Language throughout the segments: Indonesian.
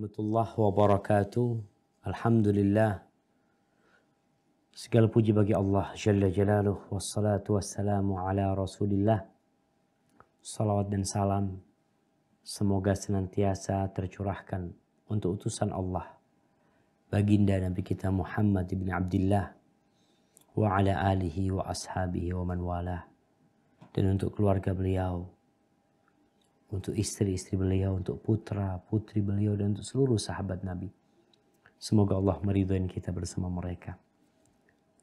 warahmatullahi wabarakatuh. Alhamdulillah. Segala puji bagi Allah Jalla Jalaluh. Wassalatu wassalamu ala rasulillah. Salawat dan salam. Semoga senantiasa tercurahkan untuk utusan Allah. Baginda Nabi kita Muhammad ibn Abdullah. Wa ala alihi wa ashabihi wa man walah. Dan untuk keluarga beliau untuk istri-istri beliau, untuk putra, putri beliau, dan untuk seluruh sahabat Nabi. Semoga Allah meridhoin kita bersama mereka.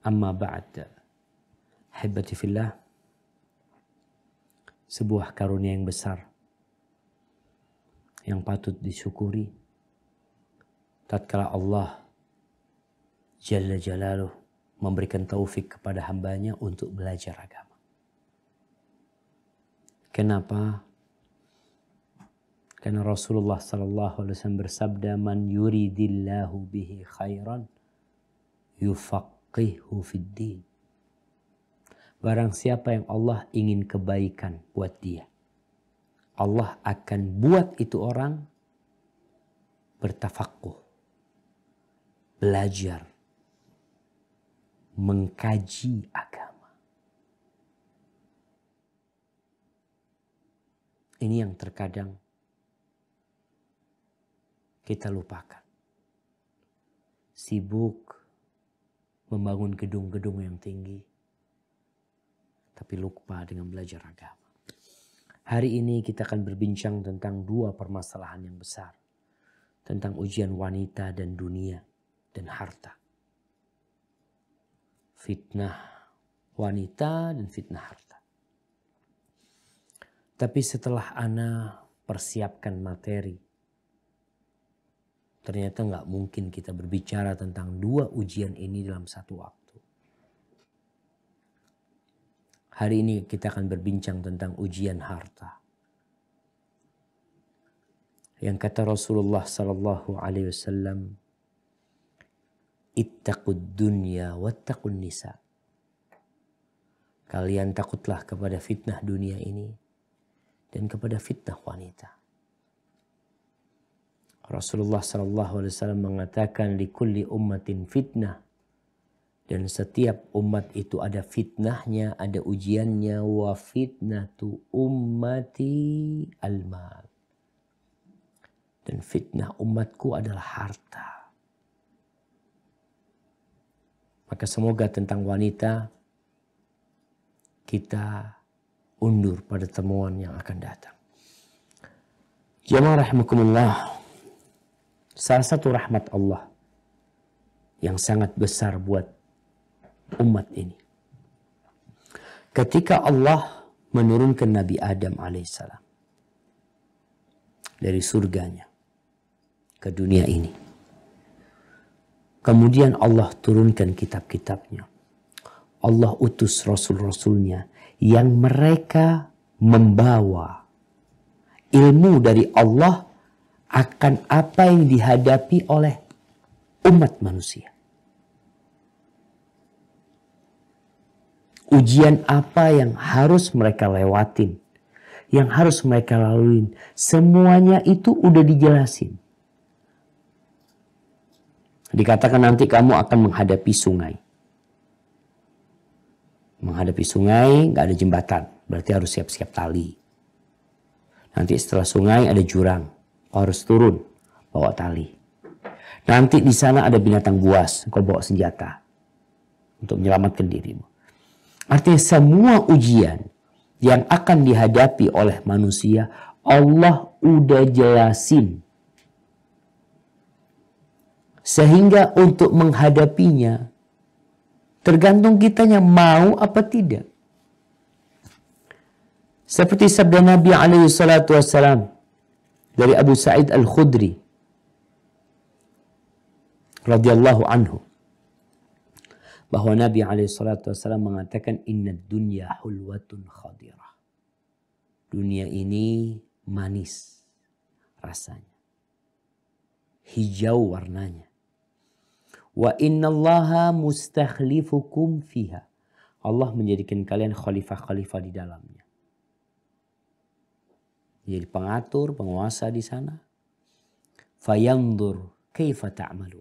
Amma ba'd. Hebati fillah. Sebuah karunia yang besar. Yang patut disyukuri. Tatkala Allah Jalla Jalaluh memberikan taufik kepada hambanya untuk belajar agama. Kenapa karena Rasulullah sallallahu alaihi wasallam bersabda man yuridillahu bihi khairan yufaqihu fid din. Barang siapa yang Allah ingin kebaikan buat dia. Allah akan buat itu orang bertafakuh, belajar, mengkaji agama. Ini yang terkadang kita lupakan. Sibuk membangun gedung-gedung yang tinggi, tapi lupa dengan belajar agama. Hari ini kita akan berbincang tentang dua permasalahan yang besar. Tentang ujian wanita dan dunia dan harta. Fitnah wanita dan fitnah harta. Tapi setelah Ana persiapkan materi Ternyata nggak mungkin kita berbicara tentang dua ujian ini dalam satu waktu. Hari ini kita akan berbincang tentang ujian harta. Yang kata Rasulullah Sallallahu Alaihi Wasallam, ittaqud dunya wattaqun nisa. Kalian takutlah kepada fitnah dunia ini dan kepada fitnah wanita. Rasulullah saw Alaihi Wasallam mengatakan ummatin fitnah dan setiap umat itu ada fitnahnya, ada ujiannya. Wa fitnatu ummati almal. Dan fitnah umatku adalah harta. Maka semoga tentang wanita kita undur pada temuan yang akan datang. Jemaah rahimakumullah salah satu rahmat Allah yang sangat besar buat umat ini. Ketika Allah menurunkan Nabi Adam alaihissalam dari surganya ke dunia ini. Kemudian Allah turunkan kitab-kitabnya. Allah utus rasul-rasulnya yang mereka membawa ilmu dari Allah akan apa yang dihadapi oleh umat manusia. Ujian apa yang harus mereka lewatin, yang harus mereka lalui? semuanya itu udah dijelasin. Dikatakan nanti kamu akan menghadapi sungai. Menghadapi sungai gak ada jembatan, berarti harus siap-siap tali. Nanti setelah sungai ada jurang, harus turun bawa tali. Nanti di sana ada binatang buas, kau bawa senjata untuk menyelamatkan dirimu. Artinya semua ujian yang akan dihadapi oleh manusia, Allah udah jelasin. Sehingga untuk menghadapinya, tergantung kitanya mau apa tidak. Seperti sabda Nabi alaihi salatu wassalam, dari Abu Sa'id Al-Khudri radhiyallahu anhu bahwa Nabi alaihi salatu wasallam mengatakan inna dunya hulwatun khadirah. Dunia ini manis rasanya. Hijau warnanya. Wa inna Allah mustakhlifukum fiha. Allah menjadikan kalian khalifah-khalifah di dalam jadi pengatur, penguasa di sana. Fayandur kaifa ta'malu.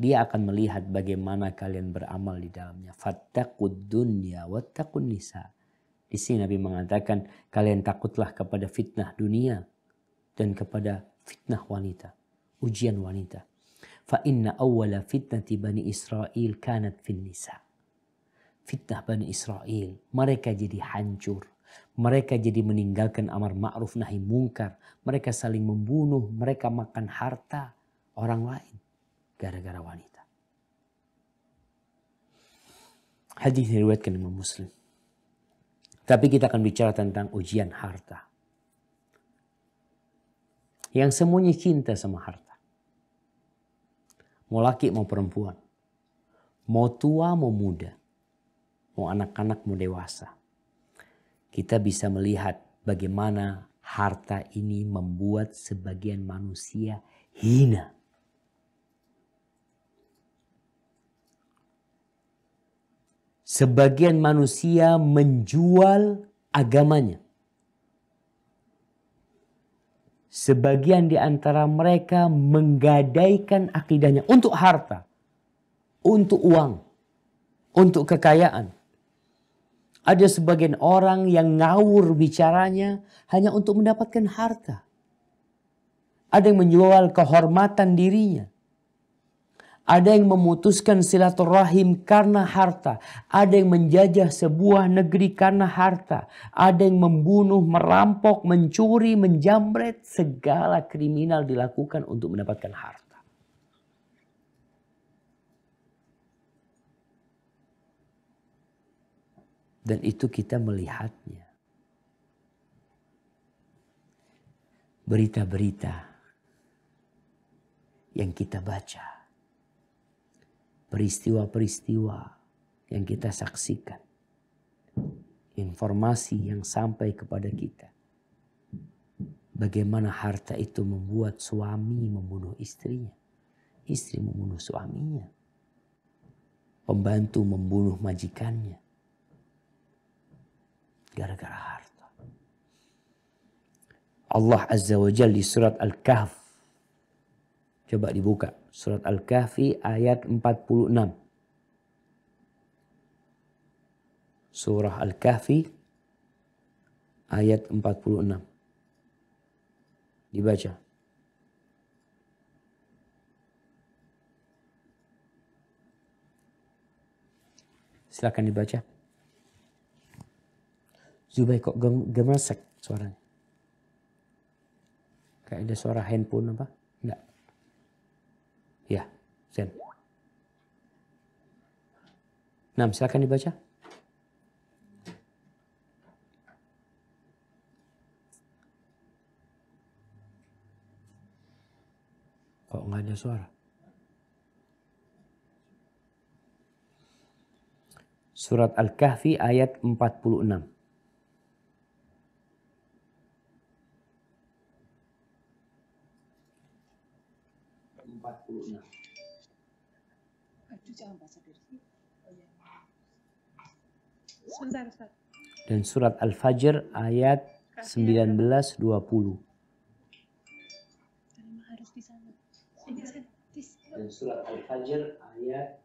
Dia akan melihat bagaimana kalian beramal di dalamnya. Fattaqud dunya wattaqun nisa. Di sini Nabi mengatakan kalian takutlah kepada fitnah dunia dan kepada fitnah wanita, ujian wanita. Fa inna awwala fitnati Bani Israel kanat fin nisa. Fitnah Bani Israel, mereka jadi hancur mereka jadi meninggalkan amar ma'ruf nahi mungkar. Mereka saling membunuh. Mereka makan harta orang lain. Gara-gara wanita. Hadis diriwayatkan Imam Muslim. Tapi kita akan bicara tentang ujian harta. Yang semuanya cinta sama harta. Mau laki mau perempuan. Mau tua mau muda. Mau anak-anak mau dewasa kita bisa melihat bagaimana harta ini membuat sebagian manusia hina. Sebagian manusia menjual agamanya. Sebagian di antara mereka menggadaikan akidahnya untuk harta, untuk uang, untuk kekayaan. Ada sebagian orang yang ngawur bicaranya hanya untuk mendapatkan harta. Ada yang menjual kehormatan dirinya. Ada yang memutuskan silaturahim karena harta. Ada yang menjajah sebuah negeri karena harta. Ada yang membunuh, merampok, mencuri, menjamret. Segala kriminal dilakukan untuk mendapatkan harta. Dan itu kita melihatnya. Berita-berita yang kita baca. Peristiwa-peristiwa yang kita saksikan. Informasi yang sampai kepada kita bagaimana harta itu membuat suami membunuh istrinya, istri membunuh suaminya, pembantu membunuh majikannya, Gara-gara harta. Allah Azza wa Jalla di surat Al-Kahf. Coba dibuka. Surat Al-Kahfi ayat 46. Surah Al-Kahfi ayat 46. Dibaca. Silakan dibaca. Zubair kok gemesek gemersek suaranya. Kayak ada suara handphone apa? Enggak. Ya, Zen. Nah, silakan dibaca. Kok nggak ada suara? Surat Al-Kahfi ayat 46. ibunya. Oh, iya. Dan surat Al-Fajr ayat 19-20. Dan surat Al-Fajr ayat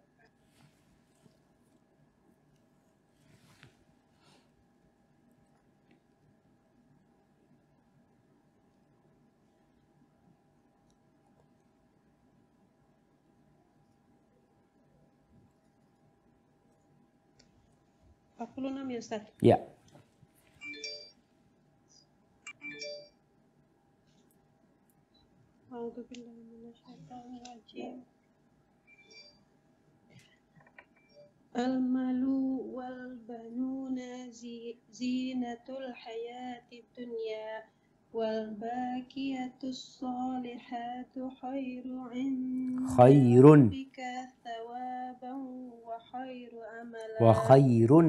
46 ya Ustaz? Ya. Al-malu wal-banuna zinatul hayati dunya والباكية الصالحات خير عند خير ربك ثوابا وخير أملا وخير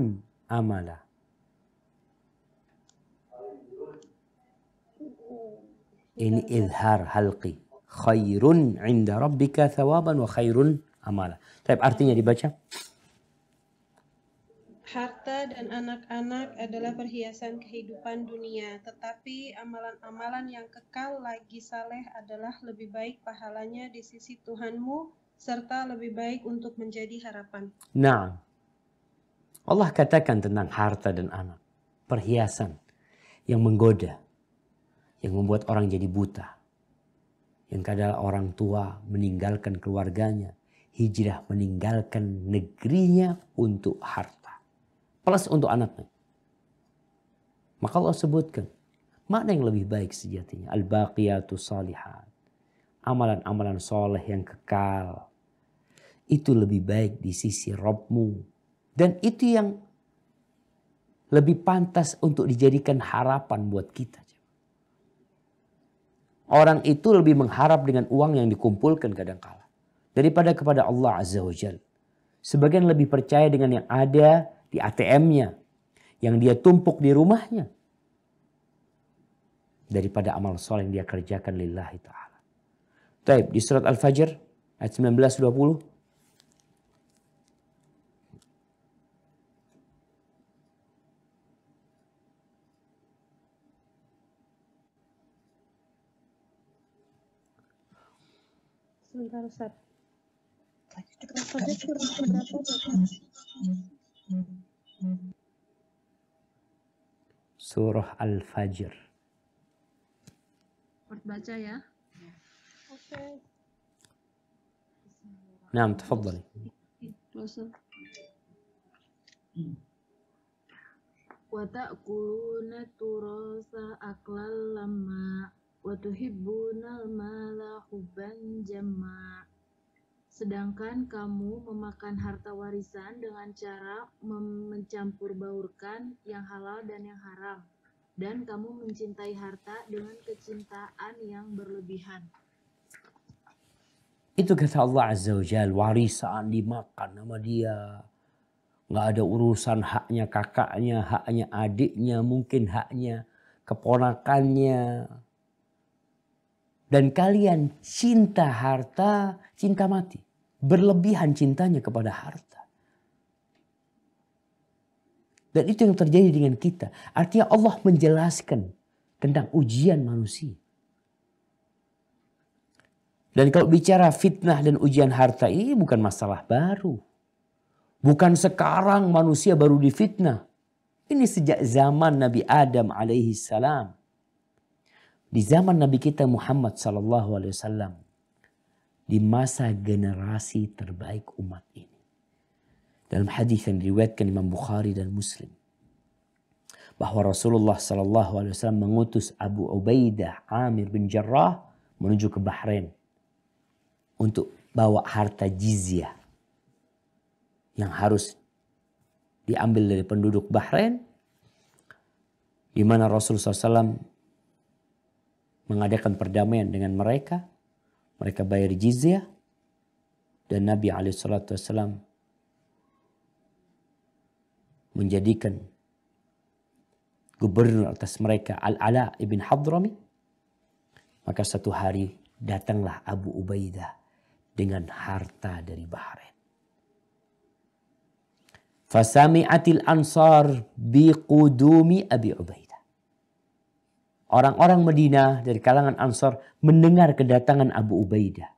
أملا إن إظهار حلقي خير عند ربك ثوابا وخير أملا طيب أرتيني يا باشا Harta dan anak-anak adalah perhiasan kehidupan dunia, tetapi amalan-amalan yang kekal lagi saleh adalah lebih baik pahalanya di sisi Tuhanmu serta lebih baik untuk menjadi harapan. Nah, Allah katakan tentang harta dan anak, perhiasan yang menggoda, yang membuat orang jadi buta, yang kadang orang tua meninggalkan keluarganya, hijrah meninggalkan negerinya untuk harta plus untuk anaknya. Maka Allah sebutkan mana yang lebih baik sejatinya? Al-baqiyatu salihat. Amalan-amalan soleh yang kekal. Itu lebih baik di sisi Robmu. Dan itu yang lebih pantas untuk dijadikan harapan buat kita. Orang itu lebih mengharap dengan uang yang dikumpulkan kadang kala Daripada kepada Allah Azza wa Jal. Sebagian lebih percaya dengan yang ada di ATM-nya, yang dia tumpuk di rumahnya. Daripada amal soleh yang dia kerjakan lillahi ta'ala. Taib, di surat Al-Fajr ayat 19-20. Sebentar Ustaz. Surat berapa? Surah Al-Fajr. Baca ya. Okay. Nah, تفضلي وتأكلون التراث أكلا لما وتحبون sedangkan kamu memakan harta warisan dengan cara mencampur baurkan yang halal dan yang haram, dan kamu mencintai harta dengan kecintaan yang berlebihan. Itu kata Allah Azza wa warisan dimakan sama dia. Nggak ada urusan haknya kakaknya, haknya adiknya, mungkin haknya keponakannya. Dan kalian cinta harta, cinta mati berlebihan cintanya kepada harta. Dan itu yang terjadi dengan kita. Artinya Allah menjelaskan tentang ujian manusia. Dan kalau bicara fitnah dan ujian harta ini bukan masalah baru. Bukan sekarang manusia baru difitnah. Ini sejak zaman Nabi Adam alaihi salam. Di zaman Nabi kita Muhammad sallallahu alaihi wasallam di masa generasi terbaik umat ini. Dalam hadis yang diriwayatkan Imam Bukhari dan Muslim bahwa Rasulullah Shallallahu Alaihi Wasallam mengutus Abu Ubaidah Amir bin Jarrah menuju ke Bahrain untuk bawa harta jizyah yang harus diambil dari penduduk Bahrain di mana Rasulullah SAW mengadakan perdamaian dengan mereka mereka bayar jizyah dan Nabi Alaihissalam menjadikan gubernur atas mereka Al-Ala ibn Hadrami maka satu hari datanglah Abu Ubaidah dengan harta dari Bahrain fasami'atil ansar biqudumi Abi Ubaidah Orang-orang Medina dari kalangan Ansor mendengar kedatangan Abu Ubaidah.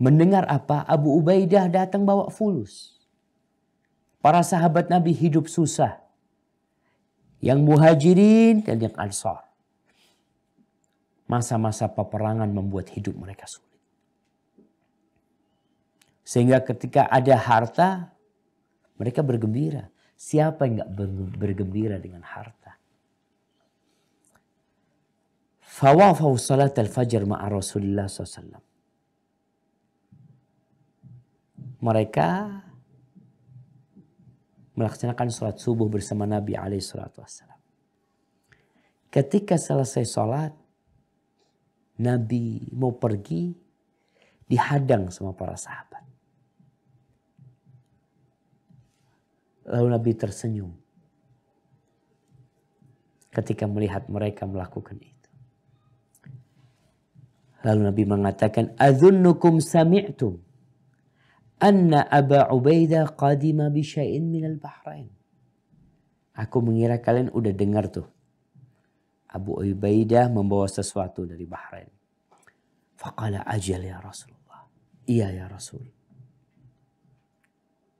Mendengar apa? Abu Ubaidah datang bawa fulus. Para sahabat Nabi hidup susah. Yang muhajirin dan yang ansor. Masa-masa peperangan membuat hidup mereka sulit. Sehingga ketika ada harta, mereka bergembira. Siapa yang nggak bergembira dengan harta? Fawafau salat al-fajr ma'a Rasulullah SAW. Mereka melaksanakan sholat subuh bersama Nabi alaihi salatu wassalam. Ketika selesai sholat, Nabi mau pergi dihadang sama para sahabat. Lalu Nabi tersenyum ketika melihat mereka melakukan itu. Lalu Nabi mengatakan, "Adzunnukum sami'tum anna Aba Ubaidah qadima bi syai'in al Bahrain." Aku mengira kalian udah dengar tuh. Abu Ubaidah membawa sesuatu dari Bahrain. Faqala ajal ya Rasulullah. Iya ya Rasul.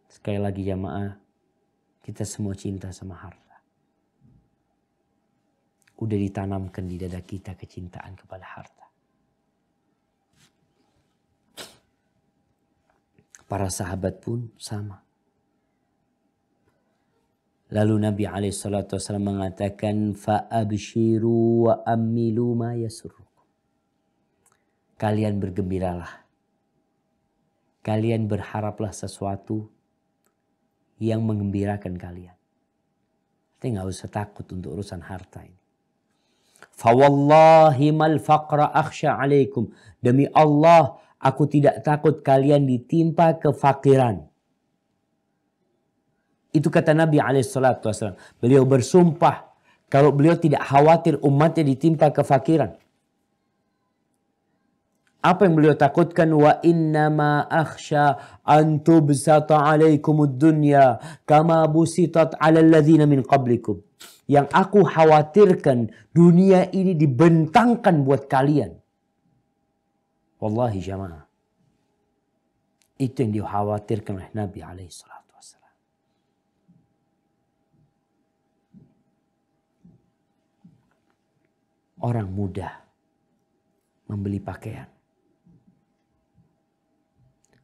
Sekali lagi jamaah, kita semua cinta sama harta. Udah ditanamkan di dada kita kecintaan kepada harta. Para sahabat pun sama. Lalu Nabi Alaihissalam wassalam mengatakan abshiru wa amilu ma yasurrukum. Kalian bergembiralah. Kalian berharaplah sesuatu yang mengembirakan kalian. Jadi nggak usah takut untuk urusan harta ini. Fawallahi mal faqra akhsha alaikum. Demi Allah, aku tidak takut kalian ditimpa kefakiran. Itu kata Nabi alaihissalatu Beliau bersumpah kalau beliau tidak khawatir umatnya ditimpa kefakiran. Apa yang beliau takutkan? Wa inna ma akhsha an tubsata alaikum ad dunya kama busitat 'ala alladhina min qablikum. Yang aku khawatirkan dunia ini dibentangkan buat kalian. Wallahi jamaah. Itu yang dikhawatirkan oleh Nabi alaihi salatu wasalam Orang muda membeli pakaian.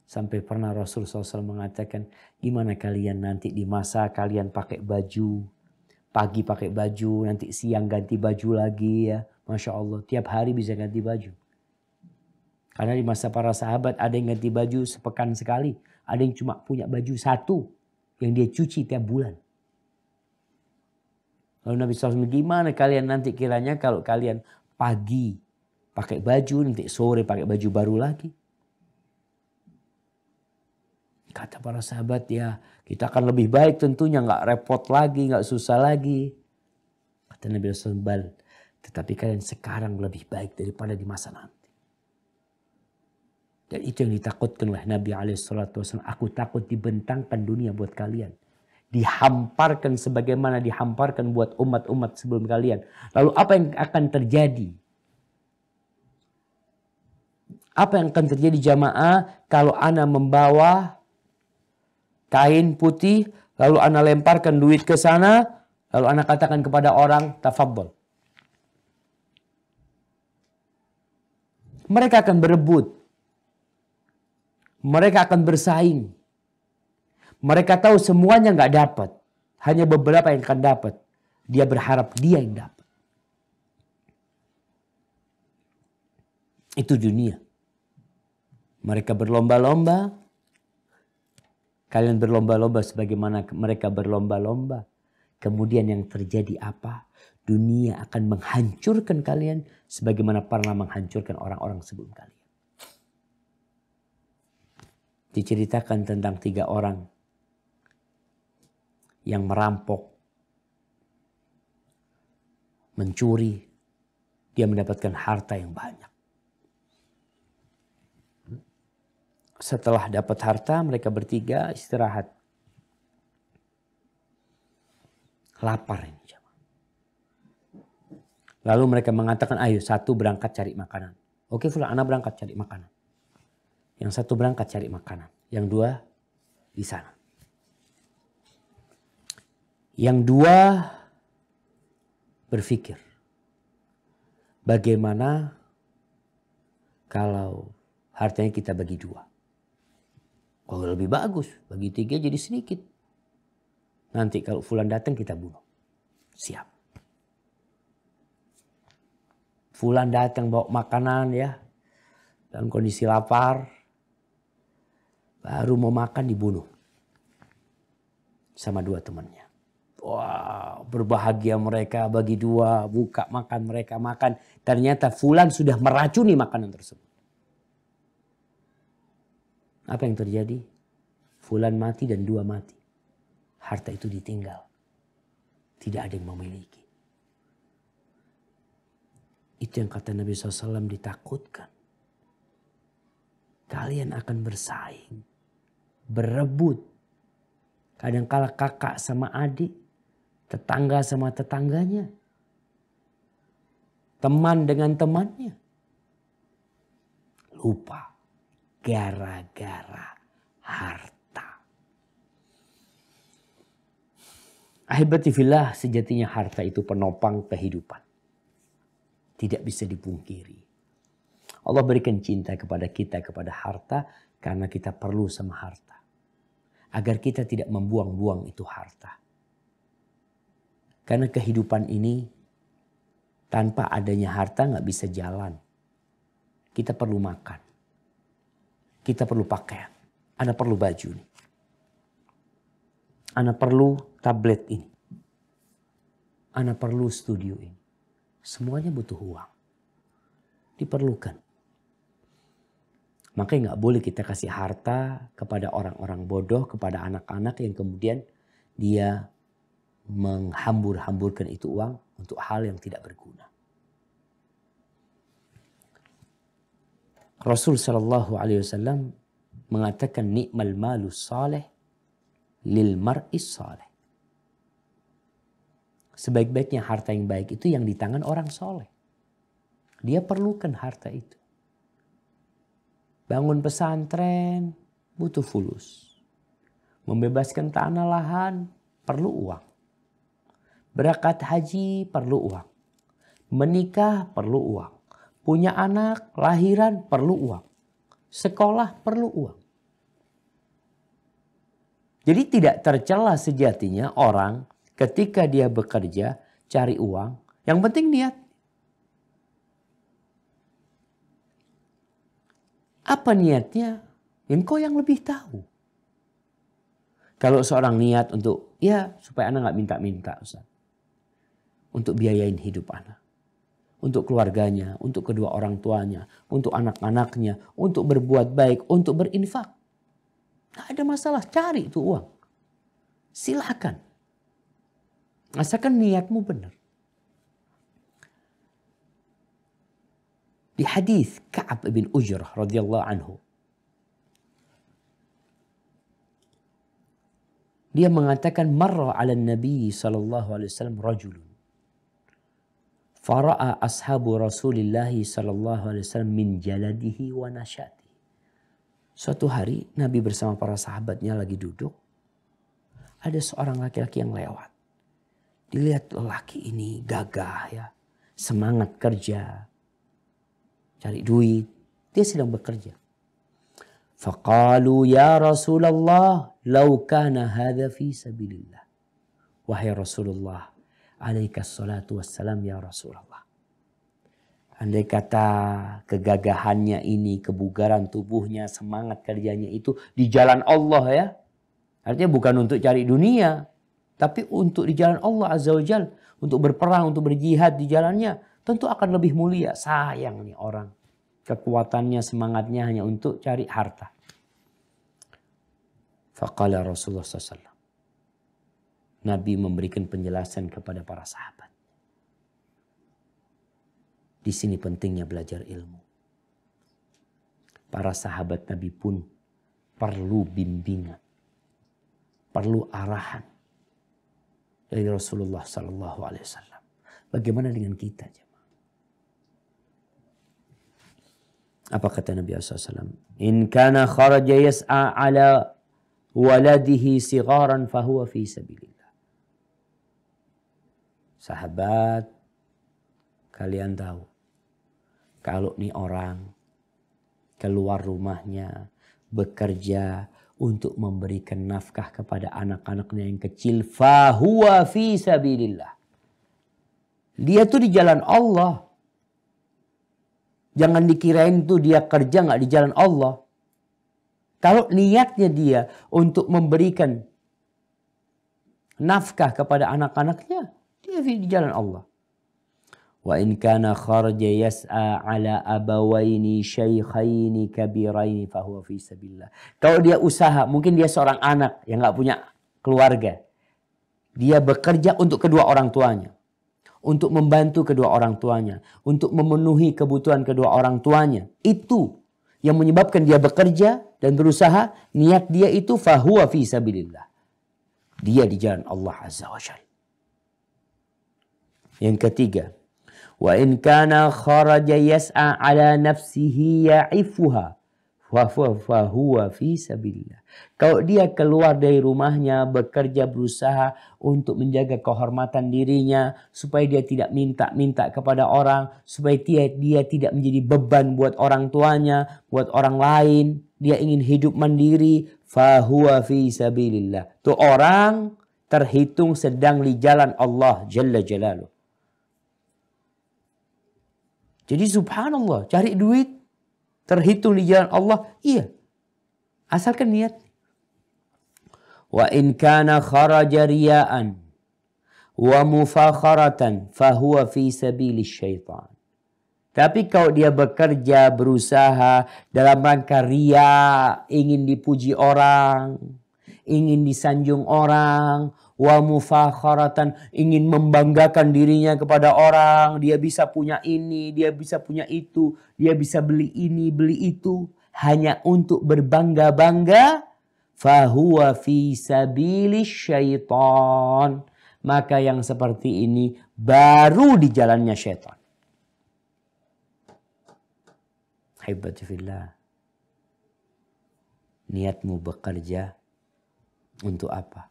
Sampai pernah Rasul SAW mengatakan, gimana kalian nanti di masa kalian pakai baju, pagi pakai baju, nanti siang ganti baju lagi ya. Masya Allah, tiap hari bisa ganti baju. Karena di masa para sahabat ada yang ganti baju sepekan sekali. Ada yang cuma punya baju satu yang dia cuci tiap bulan. Lalu Nabi SAW gimana kalian nanti kiranya kalau kalian pagi pakai baju, nanti sore pakai baju baru lagi. Kata para sahabat ya kita akan lebih baik tentunya nggak repot lagi nggak susah lagi. Kata Nabi Rasulullah tetapi kalian sekarang lebih baik daripada di masa nanti. Dan itu yang ditakutkan oleh Nabi Alaihissalam Aku takut dibentangkan dunia buat kalian dihamparkan sebagaimana dihamparkan buat umat-umat sebelum kalian. Lalu apa yang akan terjadi? Apa yang akan terjadi jamaah kalau ana membawa kain putih, lalu anak lemparkan duit ke sana, lalu anak katakan kepada orang, tafabbal. Mereka akan berebut. Mereka akan bersaing. Mereka tahu semuanya nggak dapat. Hanya beberapa yang akan dapat. Dia berharap dia yang dapat. Itu dunia. Mereka berlomba-lomba Kalian berlomba-lomba sebagaimana mereka berlomba-lomba. Kemudian yang terjadi apa? Dunia akan menghancurkan kalian sebagaimana pernah menghancurkan orang-orang sebelum kalian. Diceritakan tentang tiga orang yang merampok, mencuri, dia mendapatkan harta yang banyak. setelah dapat harta mereka bertiga istirahat. Lapar ini Lalu mereka mengatakan ayo satu berangkat cari makanan. Oke fulan anak berangkat cari makanan. Yang satu berangkat cari makanan. Yang dua di sana. Yang dua berpikir. Bagaimana kalau hartanya kita bagi dua. Kalau lebih bagus, bagi tiga jadi sedikit. Nanti kalau Fulan datang kita bunuh. Siap. Fulan datang bawa makanan ya. Dalam kondisi lapar. Baru mau makan dibunuh. Sama dua temannya. Wah wow, berbahagia mereka bagi dua. Buka makan mereka makan. Ternyata Fulan sudah meracuni makanan tersebut. Apa yang terjadi? Fulan mati dan dua mati. Harta itu ditinggal. Tidak ada yang memiliki. Itu yang kata Nabi SAW ditakutkan. Kalian akan bersaing. Berebut. kadang kala kakak sama adik. Tetangga sama tetangganya. Teman dengan temannya. Lupa gara-gara harta. Ahibatifillah sejatinya harta itu penopang kehidupan. Tidak bisa dipungkiri. Allah berikan cinta kepada kita, kepada harta karena kita perlu sama harta. Agar kita tidak membuang-buang itu harta. Karena kehidupan ini tanpa adanya harta nggak bisa jalan. Kita perlu makan kita perlu pakaian. Anda perlu baju ini. Anda perlu tablet ini. Anda perlu studio ini. Semuanya butuh uang. Diperlukan. Makanya nggak boleh kita kasih harta kepada orang-orang bodoh, kepada anak-anak yang kemudian dia menghambur-hamburkan itu uang untuk hal yang tidak berguna. Rasul Shallallahu Alaihi Wasallam mengatakan nikmal malu saleh lil mar'is saleh. Sebaik-baiknya harta yang baik itu yang di tangan orang soleh. Dia perlukan harta itu. Bangun pesantren butuh fulus. Membebaskan tanah lahan perlu uang. Berangkat haji perlu uang. Menikah perlu uang. Punya anak, lahiran perlu uang. Sekolah perlu uang. Jadi tidak tercela sejatinya orang ketika dia bekerja cari uang. Yang penting niat. Apa niatnya? Engkau yang lebih tahu. Kalau seorang niat untuk ya supaya anak nggak minta-minta Ustaz. Untuk biayain hidup anak untuk keluarganya, untuk kedua orang tuanya, untuk anak-anaknya, untuk berbuat baik, untuk berinfak. tidak ada masalah, cari itu uang. Silahkan. Asalkan niatmu benar. Di hadis Ka'ab bin Ujrah radhiyallahu anhu. Dia mengatakan marra 'ala nabi sallallahu alaihi wasallam rajulun Fara'a ashabu Rasulullah sallallahu alaihi wasallam min jaladihi wa nasyati. Suatu hari Nabi bersama para sahabatnya lagi duduk. Ada seorang laki-laki yang lewat. Dilihat lelaki ini gagah ya. Semangat kerja. Cari duit. Dia sedang bekerja. Faqalu ya Rasulullah Lau kana hadha fi sabilillah. Wahai Rasulullah, alaikas salatu wassalam ya Rasulullah. Andai kata kegagahannya ini, kebugaran tubuhnya, semangat kerjanya itu di jalan Allah ya. Artinya bukan untuk cari dunia, tapi untuk di jalan Allah Azza wa Jal, untuk berperang, untuk berjihad di jalannya, tentu akan lebih mulia. Sayang nih orang. Kekuatannya, semangatnya hanya untuk cari harta. Faqala Rasulullah SAW. Nabi memberikan penjelasan kepada para sahabat. Di sini pentingnya belajar ilmu. Para sahabat Nabi pun perlu bimbingan, perlu arahan dari Rasulullah Sallallahu Alaihi Wasallam. Bagaimana dengan kita, Apa kata Nabi SAW? In kana kharaja yas'a ala waladihi sigaran fahuwa fi sabilillah. Sahabat, kalian tahu kalau nih orang keluar rumahnya bekerja untuk memberikan nafkah kepada anak-anaknya yang kecil fahuwa fi sabilillah dia tuh di jalan Allah jangan dikirain tuh dia kerja nggak di jalan Allah kalau niatnya dia untuk memberikan nafkah kepada anak-anaknya dia di jalan Allah. Wa in kana kharaja yas'a ala abawaini syaikhaini kabiraini fahuwa fi sabilillah. Kalau dia usaha, mungkin dia seorang anak yang enggak punya keluarga. Dia bekerja untuk kedua orang tuanya. Untuk membantu kedua orang tuanya. Untuk memenuhi kebutuhan kedua orang tuanya. Itu yang menyebabkan dia bekerja dan berusaha niat dia itu fahuwa fi sabilillah dia di jalan Allah azza wa jalla yang ketiga, wa in kana kharaja yas'a ala nafsihi ya'ifuha huwa fi sabilillah. Kalau dia keluar dari rumahnya bekerja berusaha untuk menjaga kehormatan dirinya supaya dia tidak minta-minta kepada orang, supaya dia, dia tidak menjadi beban buat orang tuanya, buat orang lain. Dia ingin hidup mandiri, fa huwa fi sabilillah. Itu orang terhitung sedang di jalan Allah Jalla Jalaluh. Jadi subhanallah, cari duit terhitung di jalan Allah, iya. Asalkan niat. Wa in kana kharaja riya'an wa mufakharatan fahuwa fi sabili syaitan. Tapi kalau dia bekerja, berusaha dalam rangka ria, ingin dipuji orang, ingin disanjung orang, wa mufakharatan ingin membanggakan dirinya kepada orang, dia bisa punya ini, dia bisa punya itu, dia bisa beli ini, beli itu hanya untuk berbangga-bangga fahuwa fi sabili syaitan. Maka yang seperti ini baru di jalannya syaitan. Hibbatifillah niatmu bekerja untuk apa?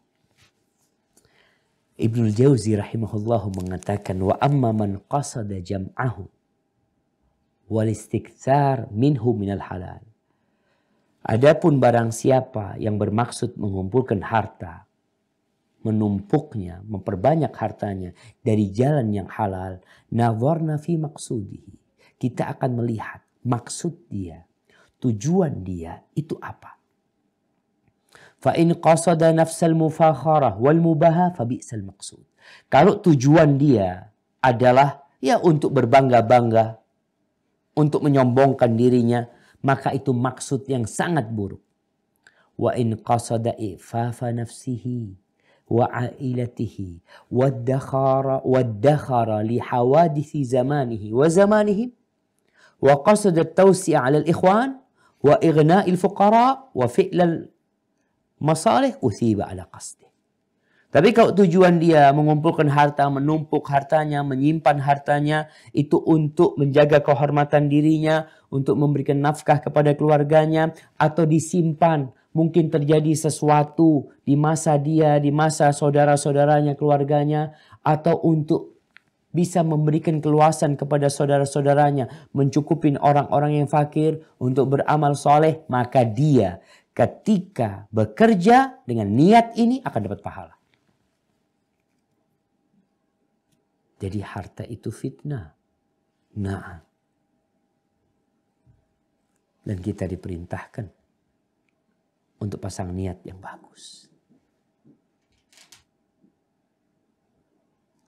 Ibnu Jauzi rahimahullahu mengatakan wa amma man qasada jam'ahu wal istikthar minhu minal halal. Adapun barang siapa yang bermaksud mengumpulkan harta, menumpuknya, memperbanyak hartanya dari jalan yang halal, nawarna fi maksudihi. Kita akan melihat maksud dia, tujuan dia itu apa. فَإِنْ قَصَدَ نَفْسَ الْمُفَخَرَةِ wal فَبِئْسَ الْمَقْسُودِ Kalau tujuan dia adalah ya untuk berbangga-bangga, untuk menyombongkan dirinya, maka itu maksud yang sangat buruk. Wa in إِفَافَ نَفْسِهِ nafsihi wa ailatihi waddakhara waddakhara li hawadithi zamanihi wa zamanihim wa qasada ikhwan wa wa masalih usiba ala qasdi. Tapi kalau tujuan dia mengumpulkan harta, menumpuk hartanya, menyimpan hartanya, itu untuk menjaga kehormatan dirinya, untuk memberikan nafkah kepada keluarganya, atau disimpan. Mungkin terjadi sesuatu di masa dia, di masa saudara-saudaranya, keluarganya, atau untuk bisa memberikan keluasan kepada saudara-saudaranya, mencukupin orang-orang yang fakir untuk beramal soleh, maka dia ketika bekerja dengan niat ini akan dapat pahala. Jadi harta itu fitnah. Nah. Dan kita diperintahkan untuk pasang niat yang bagus.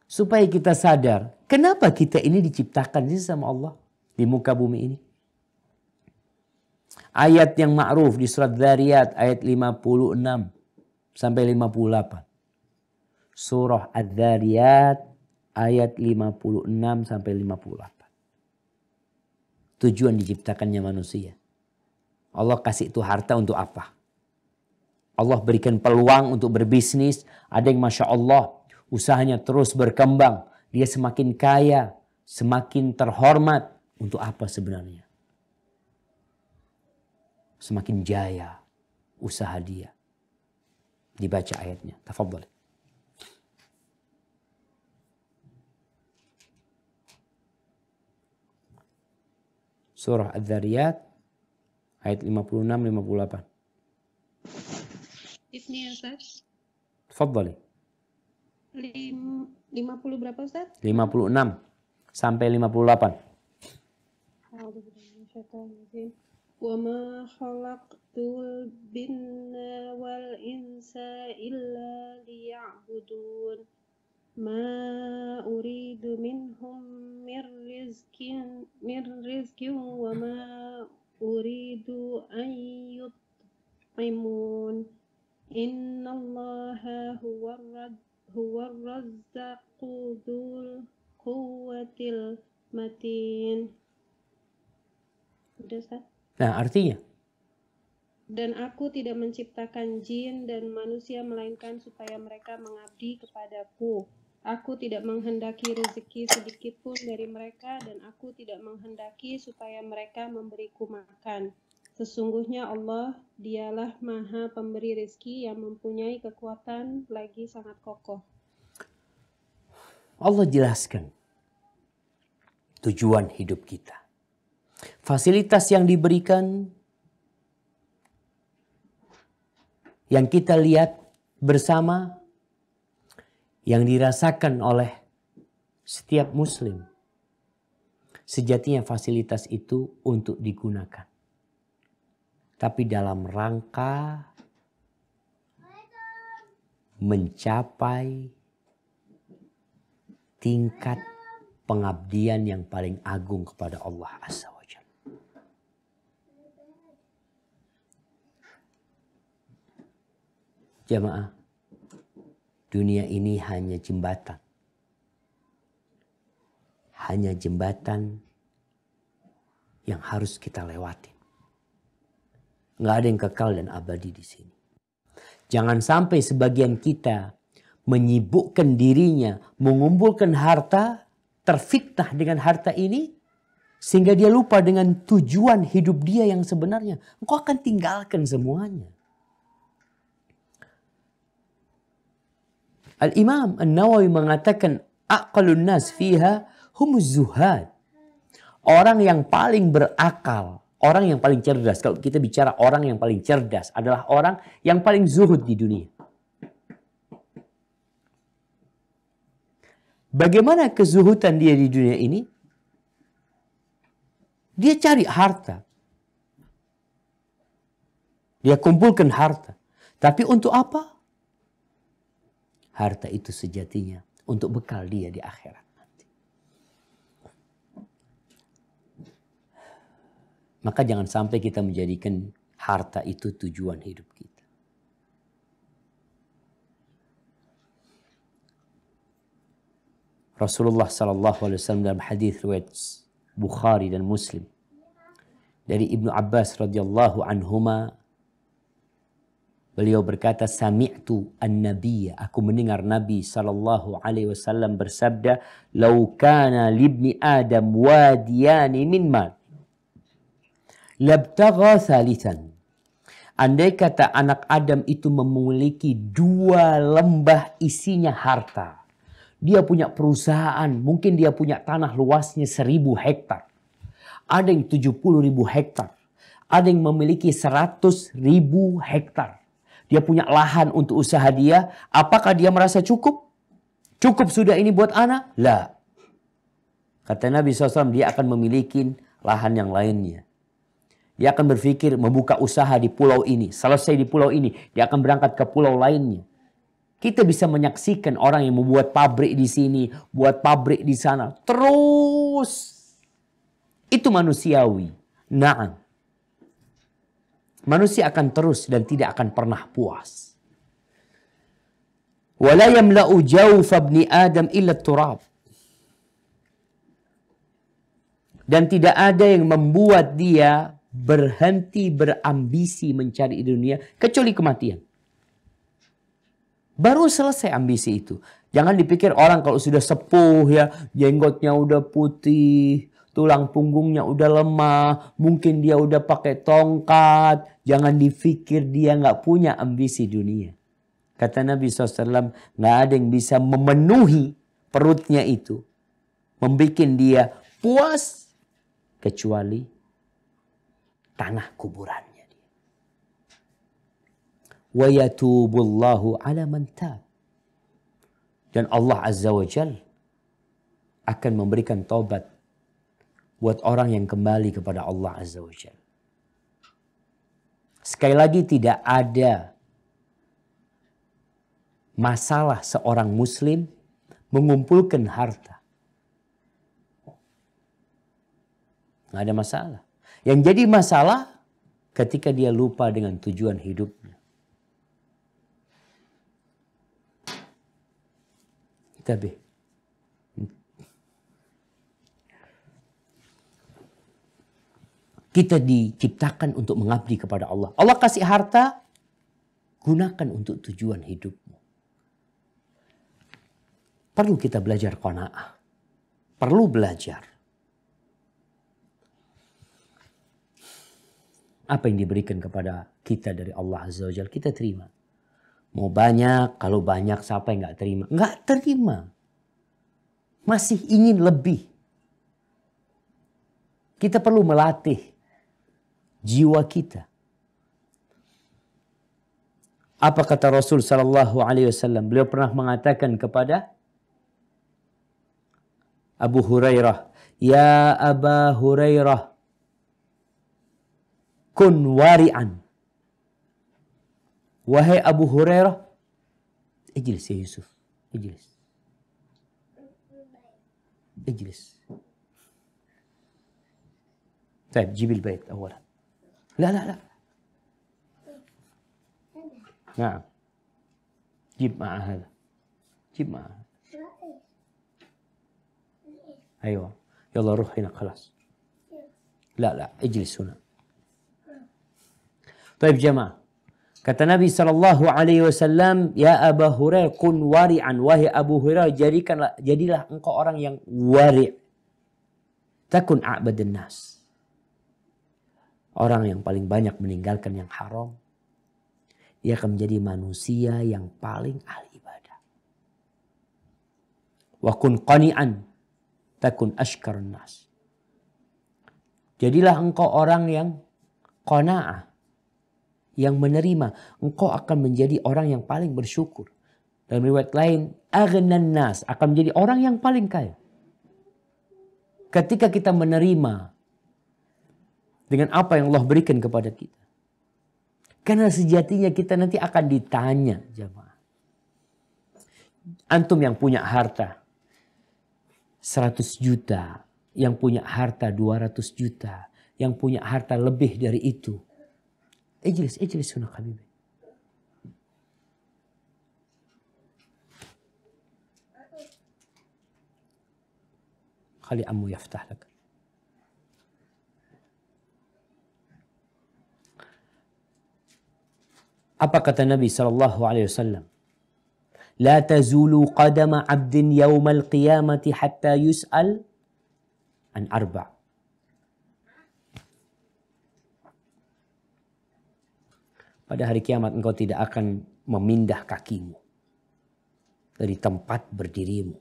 Supaya kita sadar, kenapa kita ini diciptakan ini sama Allah di muka bumi ini? Ayat yang ma'ruf di surat Dzariyat ayat 56 sampai 58. Surah Adz-Dzariyat ayat 56 sampai 58. Tujuan diciptakannya manusia. Allah kasih itu harta untuk apa? Allah berikan peluang untuk berbisnis. Ada yang Masya Allah usahanya terus berkembang. Dia semakin kaya, semakin terhormat. Untuk apa sebenarnya? semakin jaya usaha dia. Dibaca ayatnya. Tafadhal. Surah Al-Dhariyat ayat 56 58. Ini ya, Ustaz. Tafadhali. 50 berapa Ustaz? 56 sampai 58. وما خلقت الجن والإنس إلا ليعبدون ما أريد منهم من رزق من رزق وما أريد أن يطعمون إن الله هو الرد هو الرزاق ذو القوة المتين. What that? Nah, artinya dan aku tidak menciptakan jin dan manusia melainkan supaya mereka mengabdi kepadaku. Aku tidak menghendaki rezeki sedikit pun dari mereka dan aku tidak menghendaki supaya mereka memberiku makan. Sesungguhnya Allah dialah maha pemberi rezeki yang mempunyai kekuatan lagi sangat kokoh. Allah jelaskan tujuan hidup kita Fasilitas yang diberikan yang kita lihat bersama yang dirasakan oleh setiap muslim sejatinya fasilitas itu untuk digunakan tapi dalam rangka mencapai tingkat pengabdian yang paling agung kepada Allah Azza Jamaah, dunia ini hanya jembatan. Hanya jembatan yang harus kita lewati. Nggak ada yang kekal dan abadi di sini. Jangan sampai sebagian kita menyibukkan dirinya, mengumpulkan harta, terfitnah dengan harta ini, sehingga dia lupa dengan tujuan hidup dia yang sebenarnya. Engkau akan tinggalkan semuanya. Al-Imam An-Nawawi mengatakan aqalun nas fiha humuz zuhad. Orang yang paling berakal, orang yang paling cerdas. Kalau kita bicara orang yang paling cerdas adalah orang yang paling zuhud di dunia. Bagaimana kezuhutan dia di dunia ini? Dia cari harta. Dia kumpulkan harta. Tapi untuk apa? harta itu sejatinya untuk bekal dia di akhirat nanti. Maka jangan sampai kita menjadikan harta itu tujuan hidup kita. Rasulullah Sallallahu Alaihi Wasallam dalam hadis riwayat Bukhari dan Muslim dari Ibnu Abbas radhiyallahu anhuma Beliau berkata, "Sami'tu an nabi Aku mendengar Nabi sallallahu alaihi wasallam bersabda, "Lau kana libni Adam wadiyan min mal, labtagha thalithan." Andai kata anak Adam itu memiliki dua lembah isinya harta. Dia punya perusahaan, mungkin dia punya tanah luasnya seribu hektar. Ada yang tujuh puluh ribu hektar. Ada yang memiliki seratus ribu hektar dia punya lahan untuk usaha dia. Apakah dia merasa cukup? Cukup sudah ini buat anak? Lah. Kata Nabi SAW, dia akan memiliki lahan yang lainnya. Dia akan berpikir membuka usaha di pulau ini. Selesai di pulau ini, dia akan berangkat ke pulau lainnya. Kita bisa menyaksikan orang yang membuat pabrik di sini, buat pabrik di sana. Terus. Itu manusiawi. nah. Manusia akan terus dan tidak akan pernah puas. ولا dan tidak ada yang membuat dia berhenti berambisi mencari dunia kecuali kematian. Baru selesai ambisi itu. Jangan dipikir orang kalau sudah sepuh ya, jenggotnya udah putih, tulang punggungnya udah lemah, mungkin dia udah pakai tongkat. Jangan dipikir dia nggak punya ambisi dunia. Kata Nabi SAW, nggak ada yang bisa memenuhi perutnya itu. membuat dia puas kecuali tanah kuburannya. ala mantab Dan Allah Azza wa Jal akan memberikan taubat buat orang yang kembali kepada Allah Azza wa Jal. Sekali lagi tidak ada masalah seorang muslim mengumpulkan harta. Nggak ada masalah. Yang jadi masalah ketika dia lupa dengan tujuan hidupnya. Tapi Kita diciptakan untuk mengabdi kepada Allah. Allah kasih harta, gunakan untuk tujuan hidupmu. Perlu kita belajar kona'ah. Perlu belajar. Apa yang diberikan kepada kita dari Allah Azza wa Jal, kita terima. Mau banyak, kalau banyak siapa yang gak terima? Gak terima. Masih ingin lebih. Kita perlu melatih jiwa kita. Apa kata Rasul sallallahu alaihi wasallam? Beliau pernah mengatakan kepada Abu Hurairah, "Ya abu Hurairah, kun wari'an." Wahai Abu Hurairah, ijlis ya Yusuf, ijlis. Ijlis. طيب jibil bait awalan. لا لا لا نعم جيب مع هذا جيب مع أيوة يلا روح هنا خلاص لا لا اجلس هنا طيب جماعة Kata Nabi Sallallahu Alaihi Wasallam, ya Abu Hurairah kun wari'an. Wahai Abu Hurairah, jadikanlah, jadilah engkau orang yang wari'. Takun a'badun nas. Orang yang paling banyak meninggalkan yang haram, dia akan menjadi manusia yang paling ahli ibadah. Wa qani'an takun ashkarun nas. Jadilah engkau orang yang qanaah, yang menerima. Engkau akan menjadi orang yang paling bersyukur. Dalam riwayat lain, agnan nas akan menjadi orang yang paling kaya. Ketika kita menerima dengan apa yang Allah berikan kepada kita. Karena sejatinya kita nanti akan ditanya jamaah. Antum yang punya harta 100 juta, yang punya harta 200 juta, yang punya harta lebih dari itu. Ejlis, ijlis sunnah habibi. Apa kata Nabi sallallahu alaihi wasallam? La tazulu qadama 'abdin yawmal qiyamati hatta yus'al an arba'. Pada hari kiamat engkau tidak akan memindah kakimu dari tempat berdirimu.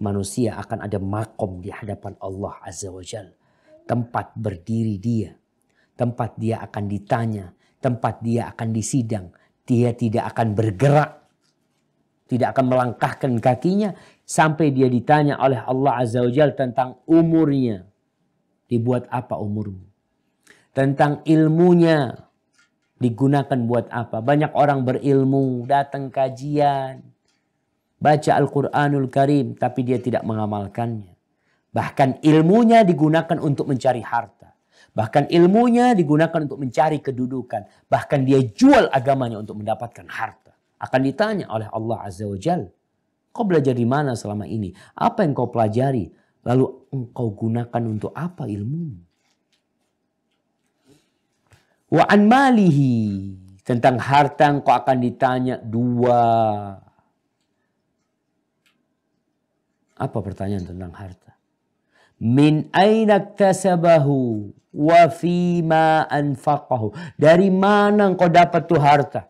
Manusia akan ada makom di hadapan Allah Azza wa Jal. Tempat berdiri dia. Tempat dia akan ditanya tempat dia akan disidang. Dia tidak akan bergerak, tidak akan melangkahkan kakinya sampai dia ditanya oleh Allah Azza wa Jal tentang umurnya. Dibuat apa umurmu? Tentang ilmunya digunakan buat apa? Banyak orang berilmu, datang kajian, baca Al-Quranul Karim, tapi dia tidak mengamalkannya. Bahkan ilmunya digunakan untuk mencari harta. Bahkan ilmunya digunakan untuk mencari kedudukan. Bahkan dia jual agamanya untuk mendapatkan harta. Akan ditanya oleh Allah Azza wa Jal. Kau belajar di mana selama ini? Apa yang kau pelajari? Lalu engkau gunakan untuk apa ilmumu? Wa an malihi. Tentang harta engkau akan ditanya dua. Apa pertanyaan tentang harta? min aina iktasabahu wa ma anfaqahu. Dari mana engkau dapat tuh harta?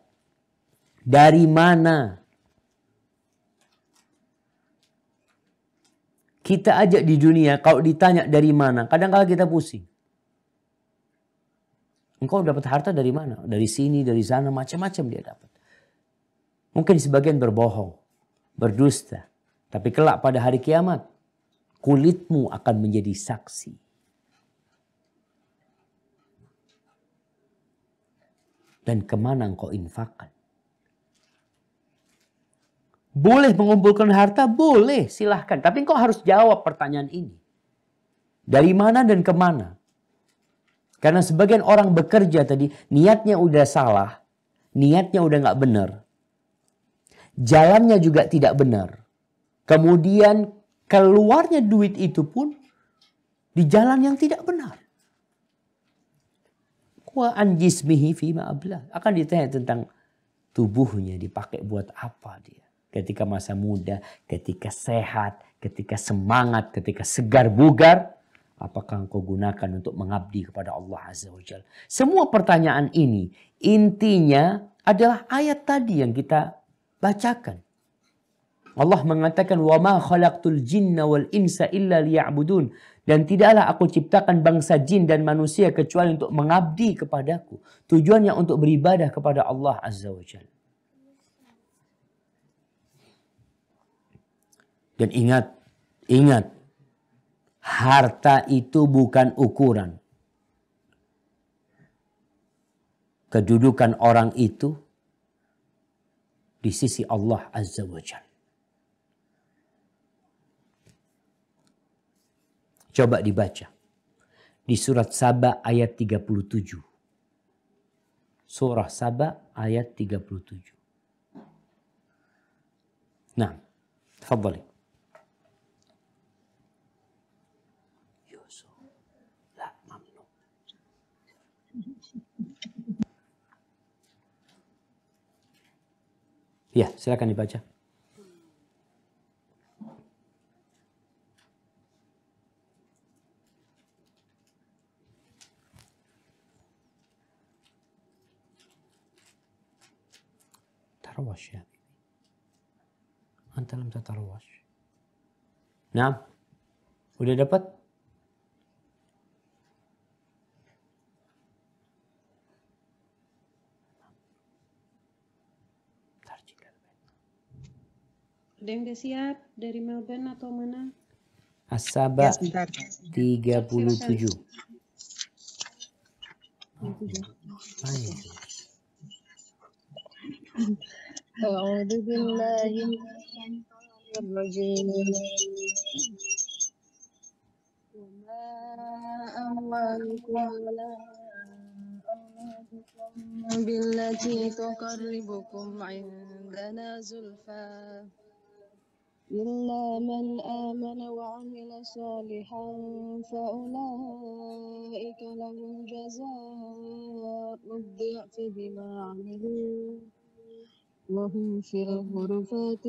Dari mana? Kita ajak di dunia kalau ditanya dari mana, kadang kala kita pusing. Engkau dapat harta dari mana? Dari sini, dari sana, macam-macam dia dapat. Mungkin sebagian berbohong, berdusta. Tapi kelak pada hari kiamat, kulitmu akan menjadi saksi. Dan kemana engkau infakkan? Boleh mengumpulkan harta? Boleh, silahkan. Tapi engkau harus jawab pertanyaan ini. Dari mana dan kemana? Karena sebagian orang bekerja tadi, niatnya udah salah, niatnya udah gak benar, jalannya juga tidak benar. Kemudian keluarnya duit itu pun di jalan yang tidak benar. Kua anjismihi fi ma'abla Akan ditanya tentang tubuhnya dipakai buat apa dia. Ketika masa muda, ketika sehat, ketika semangat, ketika segar bugar. Apakah engkau gunakan untuk mengabdi kepada Allah Azza wa Jal. Semua pertanyaan ini intinya adalah ayat tadi yang kita bacakan. Allah mengatakan wa ma khalaqtul jinna wal insa illa liya'budun dan tidaklah aku ciptakan bangsa jin dan manusia kecuali untuk mengabdi kepadaku. Tujuannya untuk beribadah kepada Allah Azza wa Dan ingat, ingat. Harta itu bukan ukuran. Kedudukan orang itu di sisi Allah Azza wa Coba dibaca. Di surat Sabah ayat 37. Surah Sabah ayat 37. Nah, tafadhali. Ya, silakan dibaca. تتروش يعني حبيبي أنت لم تتروش نعم ولا دبت Ada yang udah siap dari Melbourne atau mana? Asaba ya, sebentar. 37. Silakan. 37. Oh, أعوذ بالله من الشيطان الرجيم وما أموالكم ولا أولادكم بالتي تقربكم عندنا زلفى إلا من آمن وعمل صالحا فأولئك لهم جزاء الضعف بما عملوا وهم في الغرفات